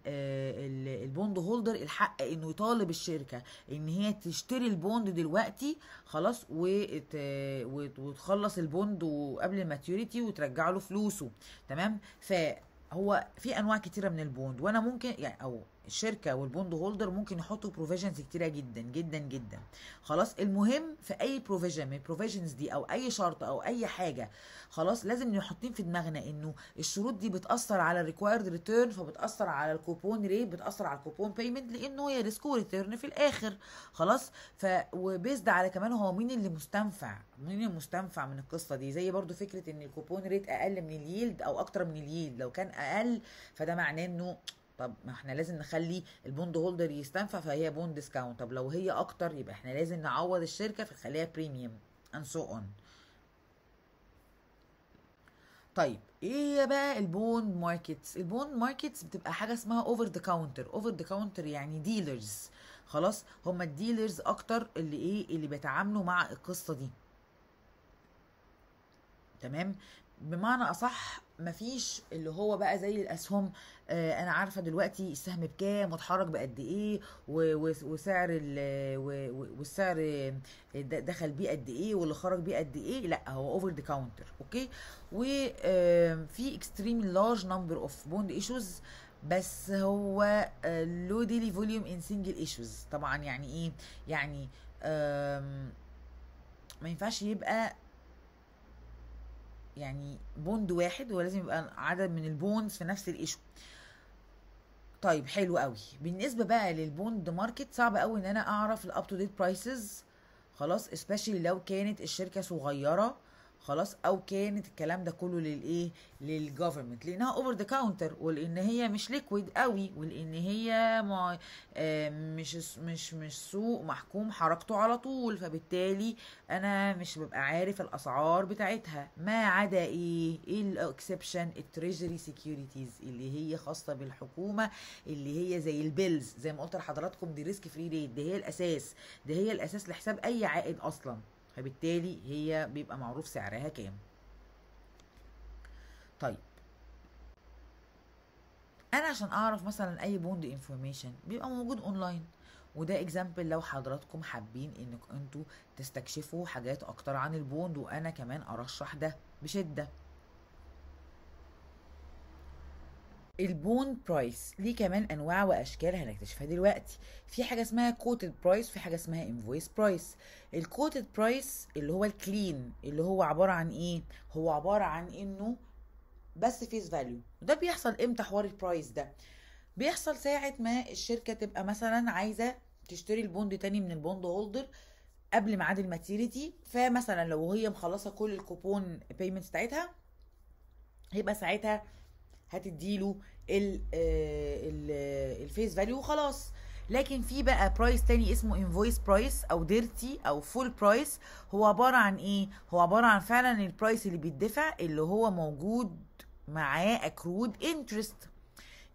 البوند هولدر الحق انه يطالب الشركه ان هي تشتري البوند دلوقتي خلاص وتخلص البوند قبل الماتيوريتي وترجع له فلوسه تمام فهو في انواع كتيره من البوند وانا ممكن يعني او الشركه والبوند هولدر ممكن يحطوا بروفيجنز كتيره جدا جدا جدا خلاص المهم في اي بروفيجن من البروفيجنز دي او اي شرط او اي حاجه خلاص لازم نحطين في دماغنا انه الشروط دي بتاثر على الريكوايرد ريتيرن فبتاثر على الكوبون ريت بتاثر على الكوبون بيمنت لانه هي ريسك وريتيرن في الاخر خلاص ف وبيزد على كمان هو مين اللي مستنفع مين المستنفع من القصه دي زي برضو فكره ان الكوبون ريت اقل من اليلد او اكتر من اليلد لو كان اقل فده معناه انه طب ما احنا لازم نخلي البوند هولدر يستنفع فهي بوند ديسكاونت طب لو هي اكتر يبقى احنا لازم نعوض الشركه فنخليها بريميوم اند سو اون طيب ايه بقى البوند ماركتس البوند ماركتس بتبقى حاجه اسمها اوفر ذا كاونتر اوفر ذا كاونتر يعني ديلرز خلاص هم الديلرز اكتر اللي ايه اللي بيتعاملوا مع القصه دي تمام بمعنى اصح مفيش اللي هو بقى زي الاسهم آه، انا عارفه دلوقتي السهم بكام واتحرك بقد ايه وسعر والسعر دخل بيه قد ايه واللي خرج بيه قد ايه لا هو اوفر ذا كاونتر اوكي وفي اكستريم لارج نمبر اوف بوند ايشوز بس هو لو ديلي فوليوم ان سنجل ايشوز طبعا يعني ايه يعني ما ينفعش يبقى يعني بوند واحد ولازم يبقى عدد من البونز في نفس الايشو طيب حلو قوي بالنسبه بقى للبوند ماركت صعب قوي ان انا اعرف الاب تو ديت برايسز خلاص especially لو كانت الشركه صغيره خلاص او كانت الكلام ده كله للايه للجفرمنت لانها اوفر ذا كاونتر ولان هي مش ليكويد قوي ولان هي ما آه، مش مش مش سوق محكوم حركته على طول فبالتالي انا مش ببقى عارف الاسعار بتاعتها ما عدا ايه ايه الاكسبشن التريجري سيكيورتيز اللي هي خاصه بالحكومه اللي هي زي البيلز زي ما قلت لحضراتكم دي ريسك فري ريت ده هي الاساس ده هي الاساس لحساب اي عائد اصلا فبالتالي هي بيبقى معروف سعرها كام طيب انا عشان اعرف مثلا اي بوند انفورميشن بيبقى موجود اونلاين وده اكزامبل لو حضراتكم حابين انكم انتوا تستكشفوا حاجات اكتر عن البوند وانا كمان ارشح ده بشده البون برايس ليه كمان انواع واشكال هنكتشفها دلوقتي في حاجه اسمها كوتد برايس في حاجه اسمها انفويس برايس الكوتد برايس اللي هو الكلين اللي هو عباره عن ايه هو عباره عن انه بس فيس فاليو ده بيحصل امتى حوار البرايس ده بيحصل ساعه ما الشركه تبقى مثلا عايزه تشتري البوند تاني من البوند هولدر قبل ميعاد الماتيريتي فمثلا لو هي مخلصه كل الكوبون بيمنت بتاعتها هيبقى ساعتها هتديله آه، آه، الفيس فاليو وخلاص لكن في بقى برايس تاني اسمه انفويس برايس او ديرتي او فول برايس هو عباره عن ايه هو عباره عن فعلا البرايس اللي بيدفع اللي هو موجود معاه اكرود انترست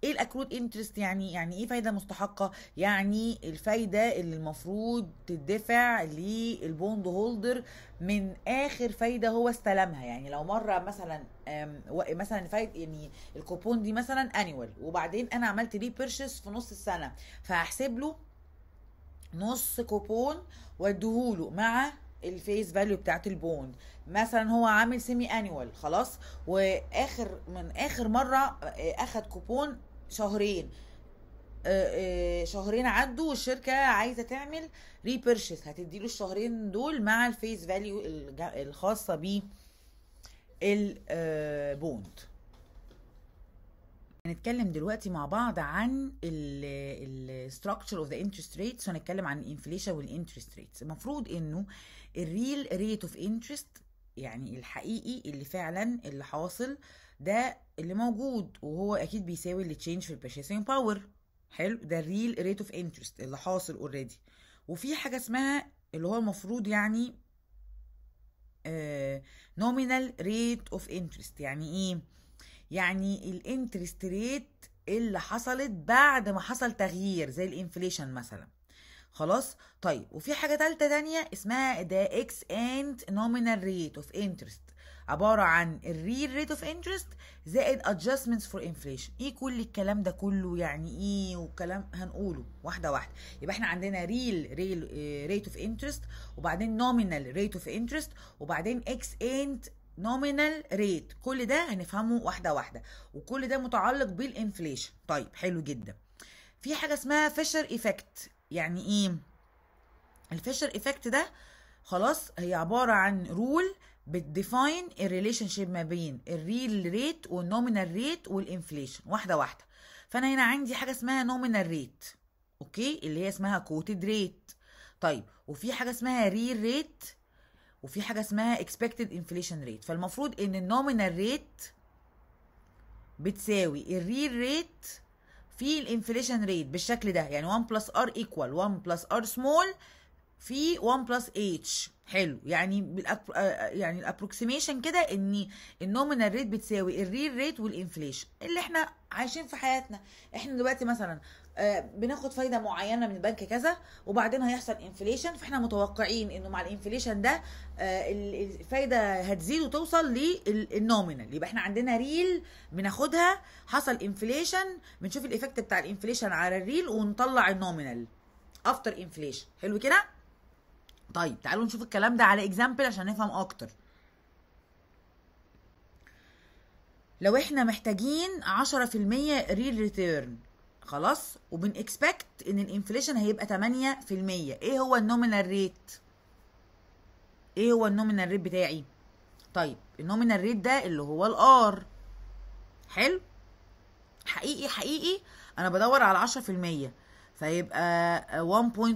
ايه الاكرود انترست يعني يعني ايه فايده مستحقه يعني الفايده اللي المفروض تدفع للبوند هولدر من اخر فايده هو استلمها يعني لو مره مثلا مثلا فايد يعني الكوبون دي مثلا انيوال وبعدين انا عملت ريبيرشس في نص السنه فهحسب له نص كوبون واديهوله مع الفيس فاليو بتاعت البوند مثلا هو عامل سيمي انيوال خلاص واخر من اخر مره آه، اخد كوبون شهرين آه، آه، شهرين عدوا والشركه عايزه تعمل ريبيرشيس هتدي له الشهرين دول مع الفيس فاليو الخاصه بيه البوند آه، هنتكلم دلوقتي مع بعض عن الستراكشر اوف ذا انترست ريتس وهنتكلم عن الانفليشن والانترست ريتس المفروض انه الريل ريت اوف انترست يعني الحقيقي اللي فعلا اللي حاصل ده اللي موجود وهو اكيد بيساوي اللي تشينج في البيرشيسنج باور حلو ده الريل ريت اوف انترست اللي حاصل اوريدي وفي حاجه اسمها اللي هو المفروض يعني نومينال ريت اوف انترست يعني ايه يعني الانترست ريت اللي حصلت بعد ما حصل تغيير زي الانفليشن مثلا خلاص طيب وفي حاجه ثالثه تانية اسمها ده اكس اند نومينال ريت اوف انترست عباره عن الريل ريت اوف انترست زائد ادجستمنتس فور انفليشن ايه كل الكلام ده كله يعني ايه والكلام هنقوله واحده واحده يبقى احنا عندنا ريل ريل ريت اوف انترست وبعدين نومينال ريت اوف انترست وبعدين اكس انت نومينال ريت كل ده هنفهمه واحده واحده وكل ده متعلق بالانفليشن طيب حلو جدا في حاجه اسمها فيشر ايفكت يعني ايه الفيشر ايفكت ده خلاص هي عباره عن رول بتديفاين الريليشن شيب ما بين الريل ريت والنومينال ريت والانفليشن واحده واحده فانا هنا عندي حاجه اسمها نومينال ريت اوكي اللي هي اسمها كوتد ريت طيب وفي حاجه اسمها ريل ريت وفي حاجه اسمها اكسبكتد انفليشن ريت فالمفروض ان النومينال ريت بتساوي الريل ريت في الانفليشن ريت بالشكل ده يعني 1 بلس ار ايكوال 1 بلس ار سمول في 1 بلس اتش حلو يعني آه، آه، يعني الابروكسيميشن كده ان النومينال ريت بتساوي الريل ريت والانفليشن اللي احنا عايشين في حياتنا احنا دلوقتي مثلا آه، بناخد فايده معينه من البنك كذا وبعدين هيحصل انفليشن فاحنا متوقعين انه مع الانفليشن ده الفايده هتزيد وتوصل للنومينال يبقى احنا عندنا ريل بناخدها حصل انفليشن بنشوف الايفكت بتاع الانفليشن على الريل ونطلع النومينال افتر انفليشن حلو كده طيب تعالوا نشوف الكلام ده على اكزامبل عشان نفهم اكتر لو احنا محتاجين 10% ريل ريتيرن خلاص اكسبكت ان الانفليشن هيبقى 8% ايه هو النومينال ريت ايه هو النومينال ريت بتاعي طيب النومينال ريت ده اللي هو الار حلو حقيقي حقيقي انا بدور على 10% فيبقى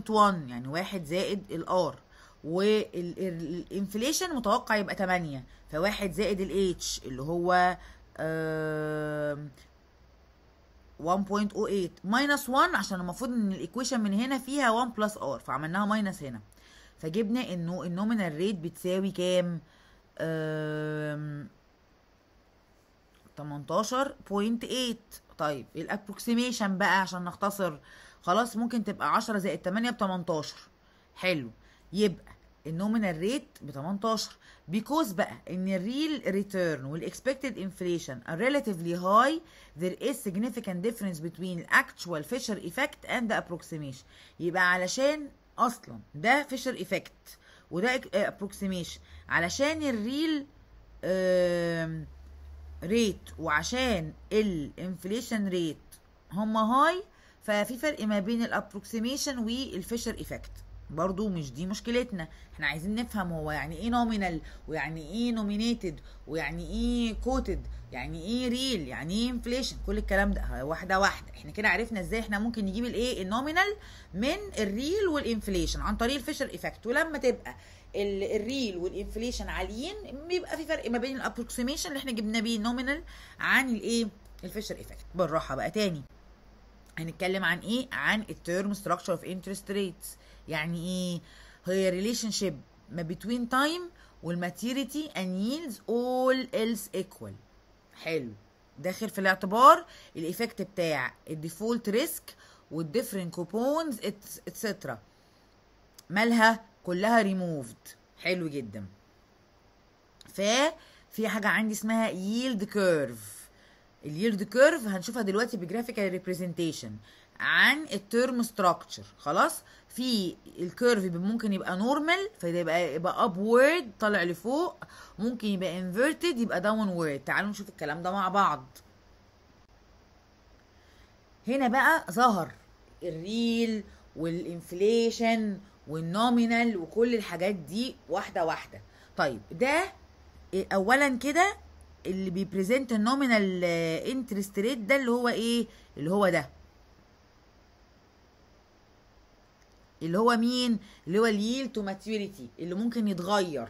1.1 يعني واحد زائد الار والانفليشن متوقع يبقى 8 ف1 زائد الاتش اللي هو 1.08 ماينس 1 عشان المفروض ان الايكويشن من هنا فيها 1 بلس ار فعملناها ماينس هنا فجبنا انه النومينال ريت بتساوي كام؟ 18.8 طيب إيه الابروكسيميشن بقى عشان نختصر خلاص ممكن تبقى 10 زائد 8 ب 18 حلو يبقى النومينال ريت ب 18 بيكوز بقى ان الريل ريتيرن والاكسبكتد انفليشن ار ريلاتيفلي هاي ذير از سيجنيفيكانت ديفرنس بتوين الاكتشوال فيشر ايفكت اند ابروكسيميشن يبقى علشان اصلا ده فيشر ايفكت وده ابروكسيميشن علشان الريل ريت وعشان الانفليشن ريت هما هاي ففي فرق ما بين الابروكسيميشن والفيشر ايفكت برضو مش دي مشكلتنا احنا عايزين نفهم هو يعني ايه نومينال ويعني ايه نومينيتد ويعني ايه كوتد يعني ايه ريل يعني ايه انفليشن كل الكلام ده واحده واحده احنا كده عرفنا ازاي احنا ممكن نجيب الايه النومينال من الريل والانفليشن عن طريق الفيشر ايفكت ولما تبقى الريل والانفليشن عاليين بيبقى في فرق ما بين الابروكسيميشن اللي احنا جبنا بيه النومينال عن الايه الفيشر ايفكت بالراحه بقى تاني هنتكلم عن ايه عن التيرم ستراكشر اوف انترست ريتس يعني ايه هي ريليشن شيب ما بين تايم والماتيريتي and yields all else equal حلو داخل في الاعتبار الايفكت بتاع الديفولت ريسك والديفرنت كوبونز اتسترا مالها كلها ريموفد حلو جدا ف في حاجه عندي اسمها ييلد كيرف اليلد كيرف هنشوفها دلوقتي بجرافيكال ريبريزنتيشن عن الترم ستراكشر خلاص في الكيرف ممكن يبقى نورمال فده يبقى يبقى ابورد طالع لفوق ممكن يبقى انفيرتد يبقى داون وورد تعالوا نشوف الكلام ده مع بعض هنا بقى ظهر الريل والانفليشن والنومينال وكل الحاجات دي واحده واحده طيب ده اولا كده اللي بيبريزنت النومينال انترست ريت ده اللي هو ايه اللي هو ده اللي هو مين اللي هو الييل تو ماتوريتي اللي ممكن يتغير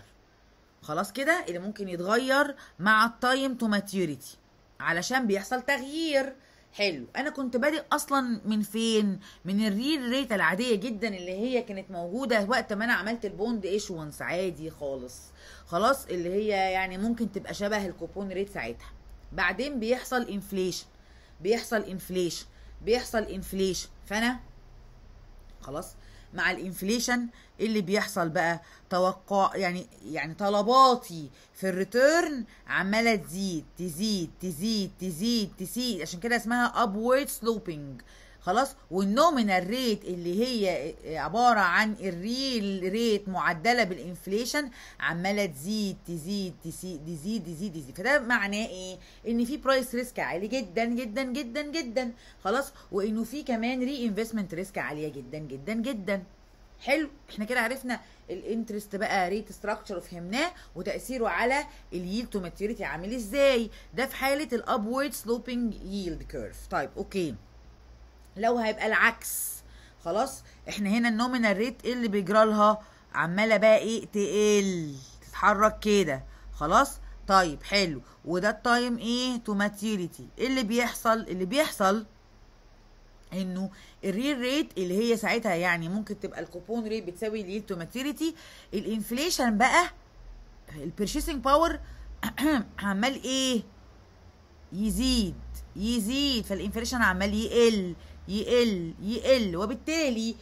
خلاص كده اللي ممكن يتغير مع التايم تو ماتوريتي علشان بيحصل تغيير حلو انا كنت بادئ اصلا من فين من الريل ريت العاديه جدا اللي هي كانت موجوده وقت ما انا عملت البوند ايشونس عادي خالص خلاص اللي هي يعني ممكن تبقى شبه الكوبون ريت ساعتها بعدين بيحصل انفليشن بيحصل انفليشن بيحصل انفليشن فانا خلاص مع الانفليشن اللي بيحصل بقى توقع يعني يعني طلباتي في الريتيرن عماله تزيد تزيد تزيد تزيد تزيد عشان كده اسمها upward sloping خلاص والنومينال ريت اللي هي عباره عن الريل ريت معدله بالانفليشن عماله تزيد تزيد تزيد تزيد تزيد, تزيد. فده معناه ايه ان في برايس ريسك عالي جدا جدا جدا جدا خلاص وانه في كمان ري انفستمنت ريسك عاليه جدا جدا جدا حلو احنا كده عرفنا الانترست بقى ريت ستراكشر وفهمناه وتاثيره على الييلد تو ماتيوريتي عامل ازاي ده في حاله الابورد سلوبنج ييلد كيرف طيب اوكي لو هيبقى العكس خلاص احنا هنا النومينال ريت ايه اللي بيجرى لها عماله بقى ايه تقل تتحرك كده خلاص طيب حلو وده التايم ايه تو ماتيوريتي ايه اللي بيحصل اللي بيحصل انه الريل ريت اللي هي ساعتها يعني ممكن تبقى الكوبون ريت بتساوي اليل تو ماتيوريتي الانفليشن بقى البرشيسنج باور *clears throat* عمال ايه يزيد يزيد فالانفليشن عمال يقل يقل يقل وبالتالي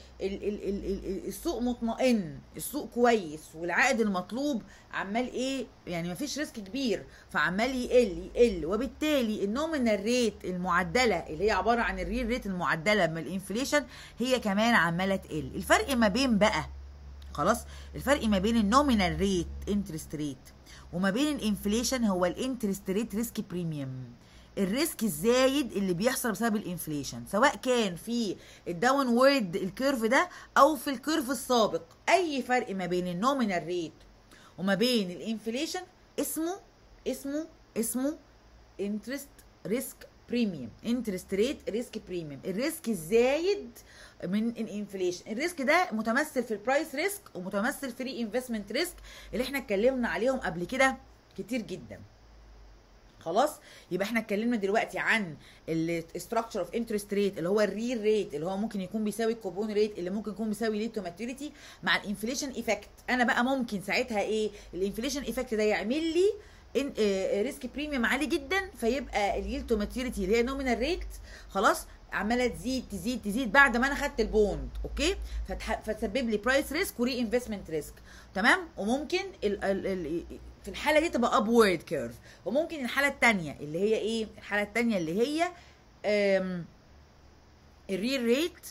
السوق مطمئن السوق كويس والعائد المطلوب عمال ايه يعني مفيش ريسك كبير فعمال يقل يقل وبالتالي النومينال ريت المعدله اللي هي عباره عن الريل ريت المعدله من الانفليشن هي كمان عماله تقل الفرق ما بين بقى خلاص الفرق ما بين النومينال ريت انترست ريت وما بين الانفليشن هو الانترست ريت ريسك بريميوم الريسك الزايد اللي بيحصل بسبب الانفليشن سواء كان في الداون وورد الكيرف ده او في الكيرف السابق اي فرق ما بين النومينال ريت وما بين الانفليشن اسمه اسمه اسمه انترست ريسك بريميوم انترست ريت ريسك بريميوم الريسك الزايد من الانفليشن الريسك ده متمثل في البرايس ريسك ومتمثل في ري انفستمنت ريسك اللي احنا اتكلمنا عليهم قبل كده كتير جدا خلاص يبقى احنا اتكلمنا دلوقتي عن الاستراكشر اوف انترست ريت اللي هو الريل ريت اللي هو ممكن يكون بيساوي الكوبون ريت اللي ممكن يكون بيساوي ليت تو ماتوريتي مع الانفليشن ايفكت انا بقى ممكن ساعتها ايه الانفليشن ايفكت ده يعمل لي ان ريسك آه، بريميوم آه، عالي جدا فيبقى الييل تو ماتيوريتي اللي هي نومينال ريت خلاص عماله تزيد تزيد تزيد بعد ما انا خدت البوند اوكي فتسبب لي برايس ريسك وري انفستمنت ريسك تمام وممكن في الحاله دي تبقى ابورد كيرف وممكن الحاله الثانيه اللي هي ايه الحاله الثانيه اللي هي الريل ريت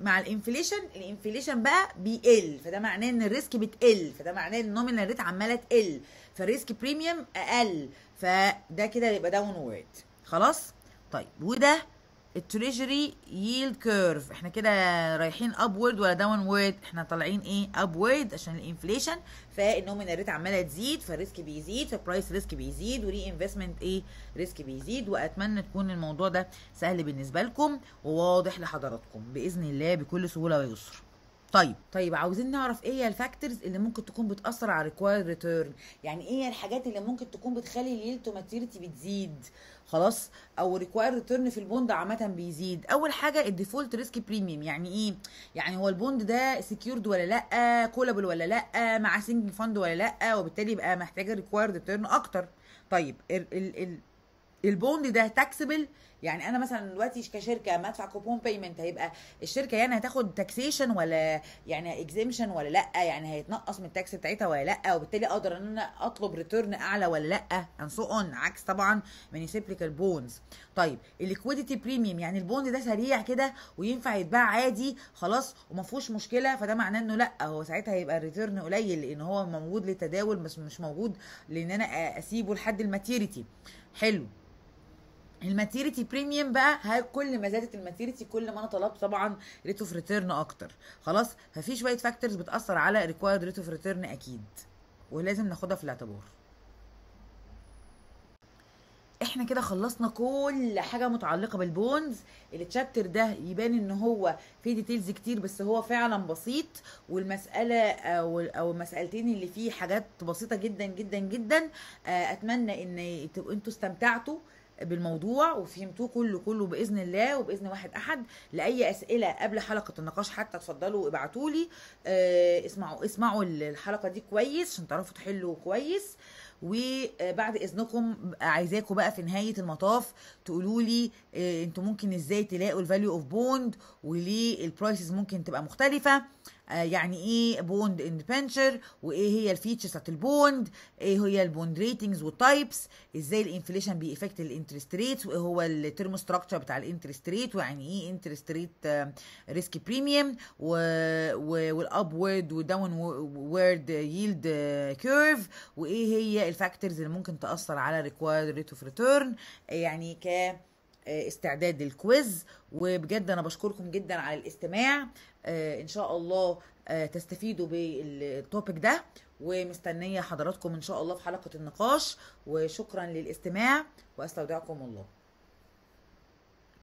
مع الانفليشن الانفليشن بقى بيقل فده معناه ان الريسك بتقل فده معناه ان النومينال ريت عماله تقل فالريسك بريميوم اقل فده كده يبقى داون وورد خلاص طيب وده التريجري ييلد كيرف احنا كده رايحين ابورد ولا داون وورد احنا طالعين ايه ابورد عشان الانفليشن فالنومينال ريت عماله تزيد فالريسك بيزيد فالبرايس ريسك بيزيد وري انفستمنت ايه ريسك بيزيد واتمنى تكون الموضوع ده سهل بالنسبه لكم وواضح لحضراتكم باذن الله بكل سهوله ويسر طيب طيب عاوزين نعرف ايه هي الفاكتورز اللي ممكن تكون بتاثر على ريكوايرد ريتيرن يعني ايه الحاجات اللي ممكن تكون بتخلي اليلد تو ماتيريتي بتزيد خلاص او ريكوير ريتيرن في البوند عامه بيزيد اول حاجه الديفولت ريسك بريميوم يعني ايه يعني هو البوند ده سكيورد ولا لا كولابل ولا لا مع سينكينج فاند ولا لا وبالتالي يبقى محتاجه ريكوير ريتيرن اكتر طيب ال ال ال البوند ده تاكسبل يعني انا مثلا دلوقتي كشركه ما ادفع كوبون بيمنت هيبقى الشركه يعني هتاخد تاكسيشن ولا يعني اكزيمشن ولا لا يعني هيتنقص من التاكس بتاعتها ولا لا وبالتالي اقدر ان انا اطلب ريتيرن اعلى ولا لا ان سو اون عكس طبعا منيسيبليكال بونز طيب الليكويديتي بريميوم يعني البوند ده سريع كده وينفع يتباع عادي خلاص وما فيهوش مشكله فده معناه انه لا هو ساعتها هيبقى الريتيرن قليل لان هو موجود للتداول بس مش موجود لان انا اسيبه لحد الماتيريتي حلو الماتيريتي بريميوم بقى كل ما زادت الماتيريتي كل ما انا طلبت طبعا ريت اوف ريتيرن اكتر خلاص ففي شويه فاكتورز بتاثر على ريكوايرد ريت اوف ريتيرن اكيد ولازم ناخدها في الاعتبار احنا كده خلصنا كل حاجه متعلقه بالبونز التشابتر ده يبان ان هو فيه ديتيلز كتير بس هو فعلا بسيط والمساله او او المسالتين اللي فيه حاجات بسيطه جدا جدا جدا آه، اتمنى ان انتوا استمتعتوا بالموضوع وفهمتوه كله كله باذن الله وباذن واحد احد لاي اسئله قبل حلقه النقاش حتى اتفضلوا ابعتوا لي آه اسمعوا اسمعوا الحلقه دي كويس عشان تعرفوا تحلوا كويس وبعد اذنكم عايزاكم بقى في نهايه المطاف تقولوا لي آه انتوا ممكن ازاي تلاقوا الفاليو اوف بوند وليه البرايسز ممكن تبقى مختلفه آه، يعني ايه بوند اندبنشر وايه هي الفيتشرز بتاعت البوند ايه هي البوند ريتنجز والتايبس ازاي الانفليشن بيأفكت الانترست ريت وايه هو ستراكشر بتاع الانترست ريت ويعني ايه انترست ريت ريسك بريميوم والابورد وداون وورد ييلد كيرف وايه هي الفاكتورز اللي ممكن تاثر على ريكوايرد ريت اوف ريتيرن يعني ك استعداد الكويز وبجد انا بشكركم جدا على الاستماع آه، ان شاء الله آه، تستفيدوا بالتوبيك ده ومستنيه حضراتكم ان شاء الله في حلقه النقاش وشكرا للاستماع واستودعكم الله